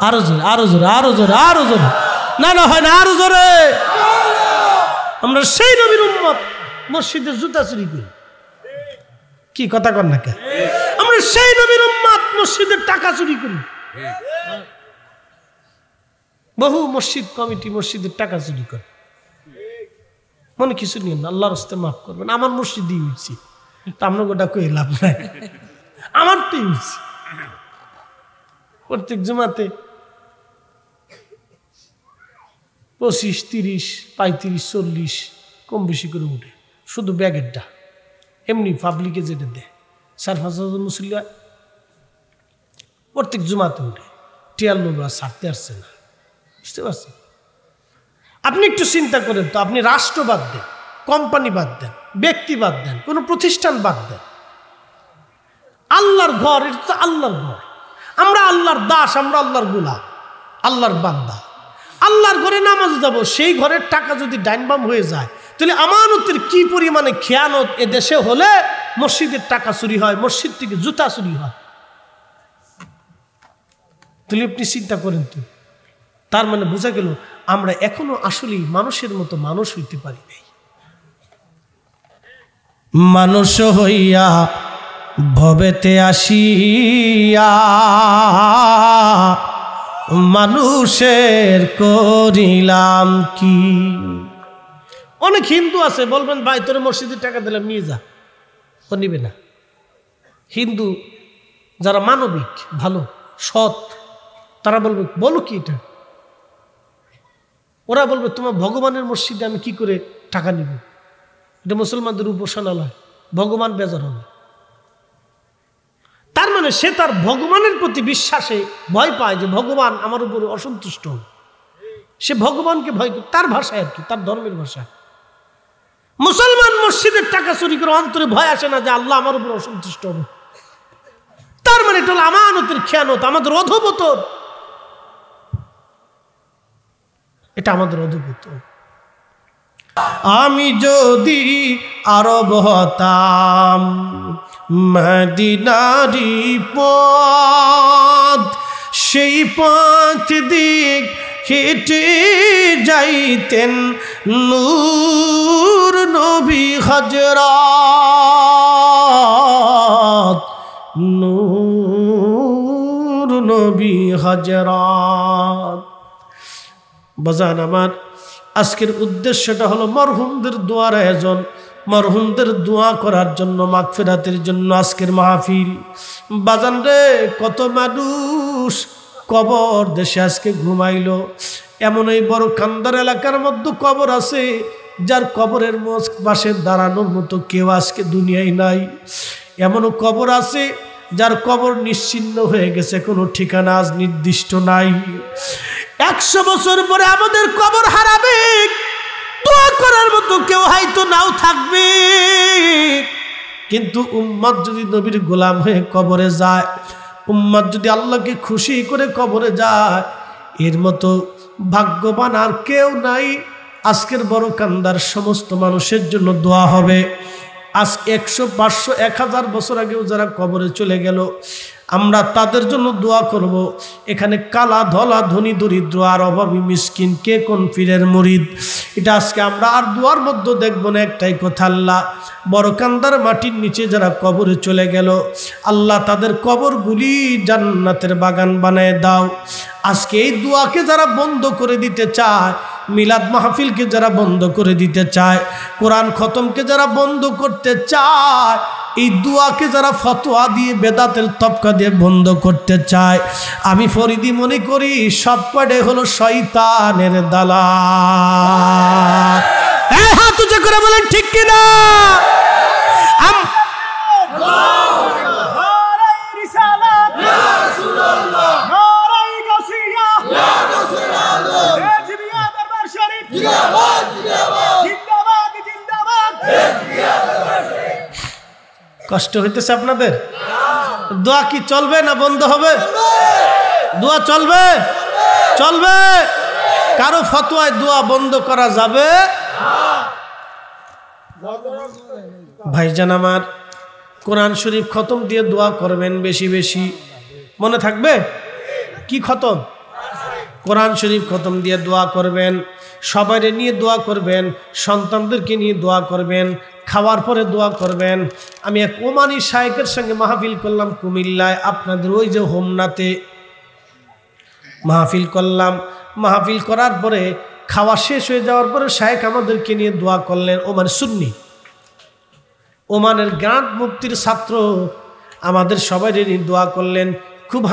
আরো জোরে আরো জোরে আরো জোরে আরো জোরে না না হয় না আরো জোরে আমরা সেই নবীর উম্মত মসজিদের জুতা চুরি করি কি কথা কর না কে আমরা সেই নবীর উম্মত মসজিদের টাকা চুরি করি বহু মসজিদ কমিটি মসজিদের টাকা চুরি করে মনে কিছু নিয়ে আল্লাহ রাস্তায় মাফ করবেন আমার দিয়ে হয়েছি তা আমরা গোটা কই লাভ নাই আমার তো ইউজ প্রত্যেক জমাতে পঁচিশ তিরিশ পঁয়ত্রিশ চল্লিশ কম বেশি করে উঠে শুধু ব্যাগেরটা এমনি পাবলিকে যেটা দেয় চার পাঁচ হাজার প্রত্যেক জুমাতে উঠে টিয়ার লোকরা ছাড়তে আসছে না বুঝতে পারছেন আপনি একটু চিন্তা করেন তো আপনি রাষ্ট্র বাদ দেন কোম্পানি বাদ দেন ব্যক্তি বাদ দেন কোনো প্রতিষ্ঠান বাদ দেন আল্লাহর ঘর এটা তো আল্লাহর ঘর আমরা আল্লাহর দাস আমরা আল্লাহর গুলা আল্লাহর বান্দা আল্লাহর ঘরে নামাজ যাব সেই ঘরের টাকা যদি ডাইনবাম হয়ে যায় তাহলে আমানতের কি পরিমাণে খেয়ানত এ দেশে হলে মসজিদের টাকা চুরি হয় মসজিদ থেকে জুতা চুরি হয় তাহলে আপনি চিন্তা করেন তো তার মানে বোঝা গেল আমরা এখনো আসলেই মানুষের মতো মানুষ হইতে পারি নাই মানুষ হইয়া ভবেতে আসিয়া মানুষের করিলাম কি অনেক হিন্দু আছে বলবেন ভাই তোর মসজিদের টাকা দিলাম নিয়ে যা ও নিবে না হিন্দু যারা মানবিক ভালো সৎ তারা বলবে বলো কি এটা ওরা বলবে তোমার ভগবানের মসজিদে আমি কি করে টাকা নিব এটা মুসলমানদের উপাসনালয় ভগবান বেজার হবে কারণে সে তার ভগবানের প্রতি বিশ্বাসে ভয় পায় যে ভগবান আমার উপরে অসন্তুষ্ট সে ভগবানকে ভয় তার ভাষায় আর কি তার ধর্মের ভাষা মুসলমান মসজিদের টাকা চুরি করে অন্তরে ভয় আসে না যে আল্লাহ আমার উপর অসন্তুষ্ট হবে তার মানে এটা হলো আমানতের খেয়ানত আমাদের অধবত এটা আমাদের অধবত আমি যদি আরব হতাম মদিনারি পথ সেই পথ দিক হেঁটে যাইতেন নূর নবী হজরত নূর নবী হজরত বাজান আমার আজকের উদ্দেশ্যটা হলো মরহুমদের দোয়ার আয়োজন মরহুমদের দোয়া করার জন্য মাগফেরাতের জন্য আজকের মাহফিল বাজান রে কত মানুষ কবর দেশে আজকে ঘুমাইল এমন এই বড় কান্দার এলাকার মধ্যে কবর আছে যার কবরের মোজ পাশে দাঁড়ানোর মতো কেউ আজকে দুনিয়ায় নাই এমনও কবর আছে যার কবর নিশ্চিন্ন হয়ে গেছে কোনো ঠিকানা আজ নির্দিষ্ট নাই একশো বছর পরে আমাদের কবর হারাবে দোয়া করার মতো কেউ হয়তো নাও থাকবে কিন্তু উম্মত যদি নবীর গোলাম হয়ে কবরে যায় উম্মত যদি আল্লাহকে খুশি করে কবরে যায় এর মতো ভাগ্যবান আর কেউ নাই আজকের বড় কান্দার সমস্ত মানুষের জন্য দোয়া হবে আজ একশো পাঁচশো এক হাজার বছর আগেও যারা কবরে চলে গেল আমরা তাদের জন্য দোয়া করব। এখানে কালা ধলা ধনী দরিদ্র আর অভাবী মিসকিন কে কোন ফিরের মরিদ এটা আজকে আমরা আর দোয়ার মধ্যে দেখব না একটাই কথা আল্লাহ বরকান্দার মাটির নিচে যারা কবরে চলে গেল আল্লাহ তাদের কবরগুলি জান্নাতের বাগান বানায় দাও আজকে এই দোয়াকে যারা বন্ধ করে দিতে চায় মিলাদ মাহফিলকে যারা বন্ধ করে দিতে চায় কোরআন খতমকে যারা বন্ধ করতে চায় এই দোয়াকে যারা ফতোয়া দিয়ে বেদাতের তপকা দিয়ে বন্ধ করতে চায় আমি ফরিদি মনে করি সব কটে হলো শৈতানের দালা হাত করে বলেন ঠিক কিনা কষ্ট হইতেছে আপনাদের দোয়া কি চলবে না বন্ধ হবে দোয়া চলবে চলবে কারো ফতোয়ায় দোয়া বন্ধ করা যাবে ভাইজান আমার কোরআন শরীফ খতম দিয়ে দোয়া করবেন বেশি বেশি মনে থাকবে কি খতম কোরআন শরীফ খতম দিয়ে দোয়া করবেন সবাইরে নিয়ে দোয়া করবেন সন্তানদেরকে নিয়ে দোয়া করবেন খাওয়ার পরে দোয়া করবেন আমি এক ওমানি শায়কের সঙ্গে মাহফিল করলাম কুমিল্লায় আপনাদের ওই যে হোমনাতে মাহফিল করলাম মাহফিল করার পরে খাওয়া শেষ হয়ে যাওয়ার পরে শায়েক আমাদেরকে নিয়ে দোয়া করলেন ওমান সুন্নি ওমানের গ্রান্ট মুক্তির ছাত্র আমাদের সবাই নিয়ে দোয়া করলেন খুব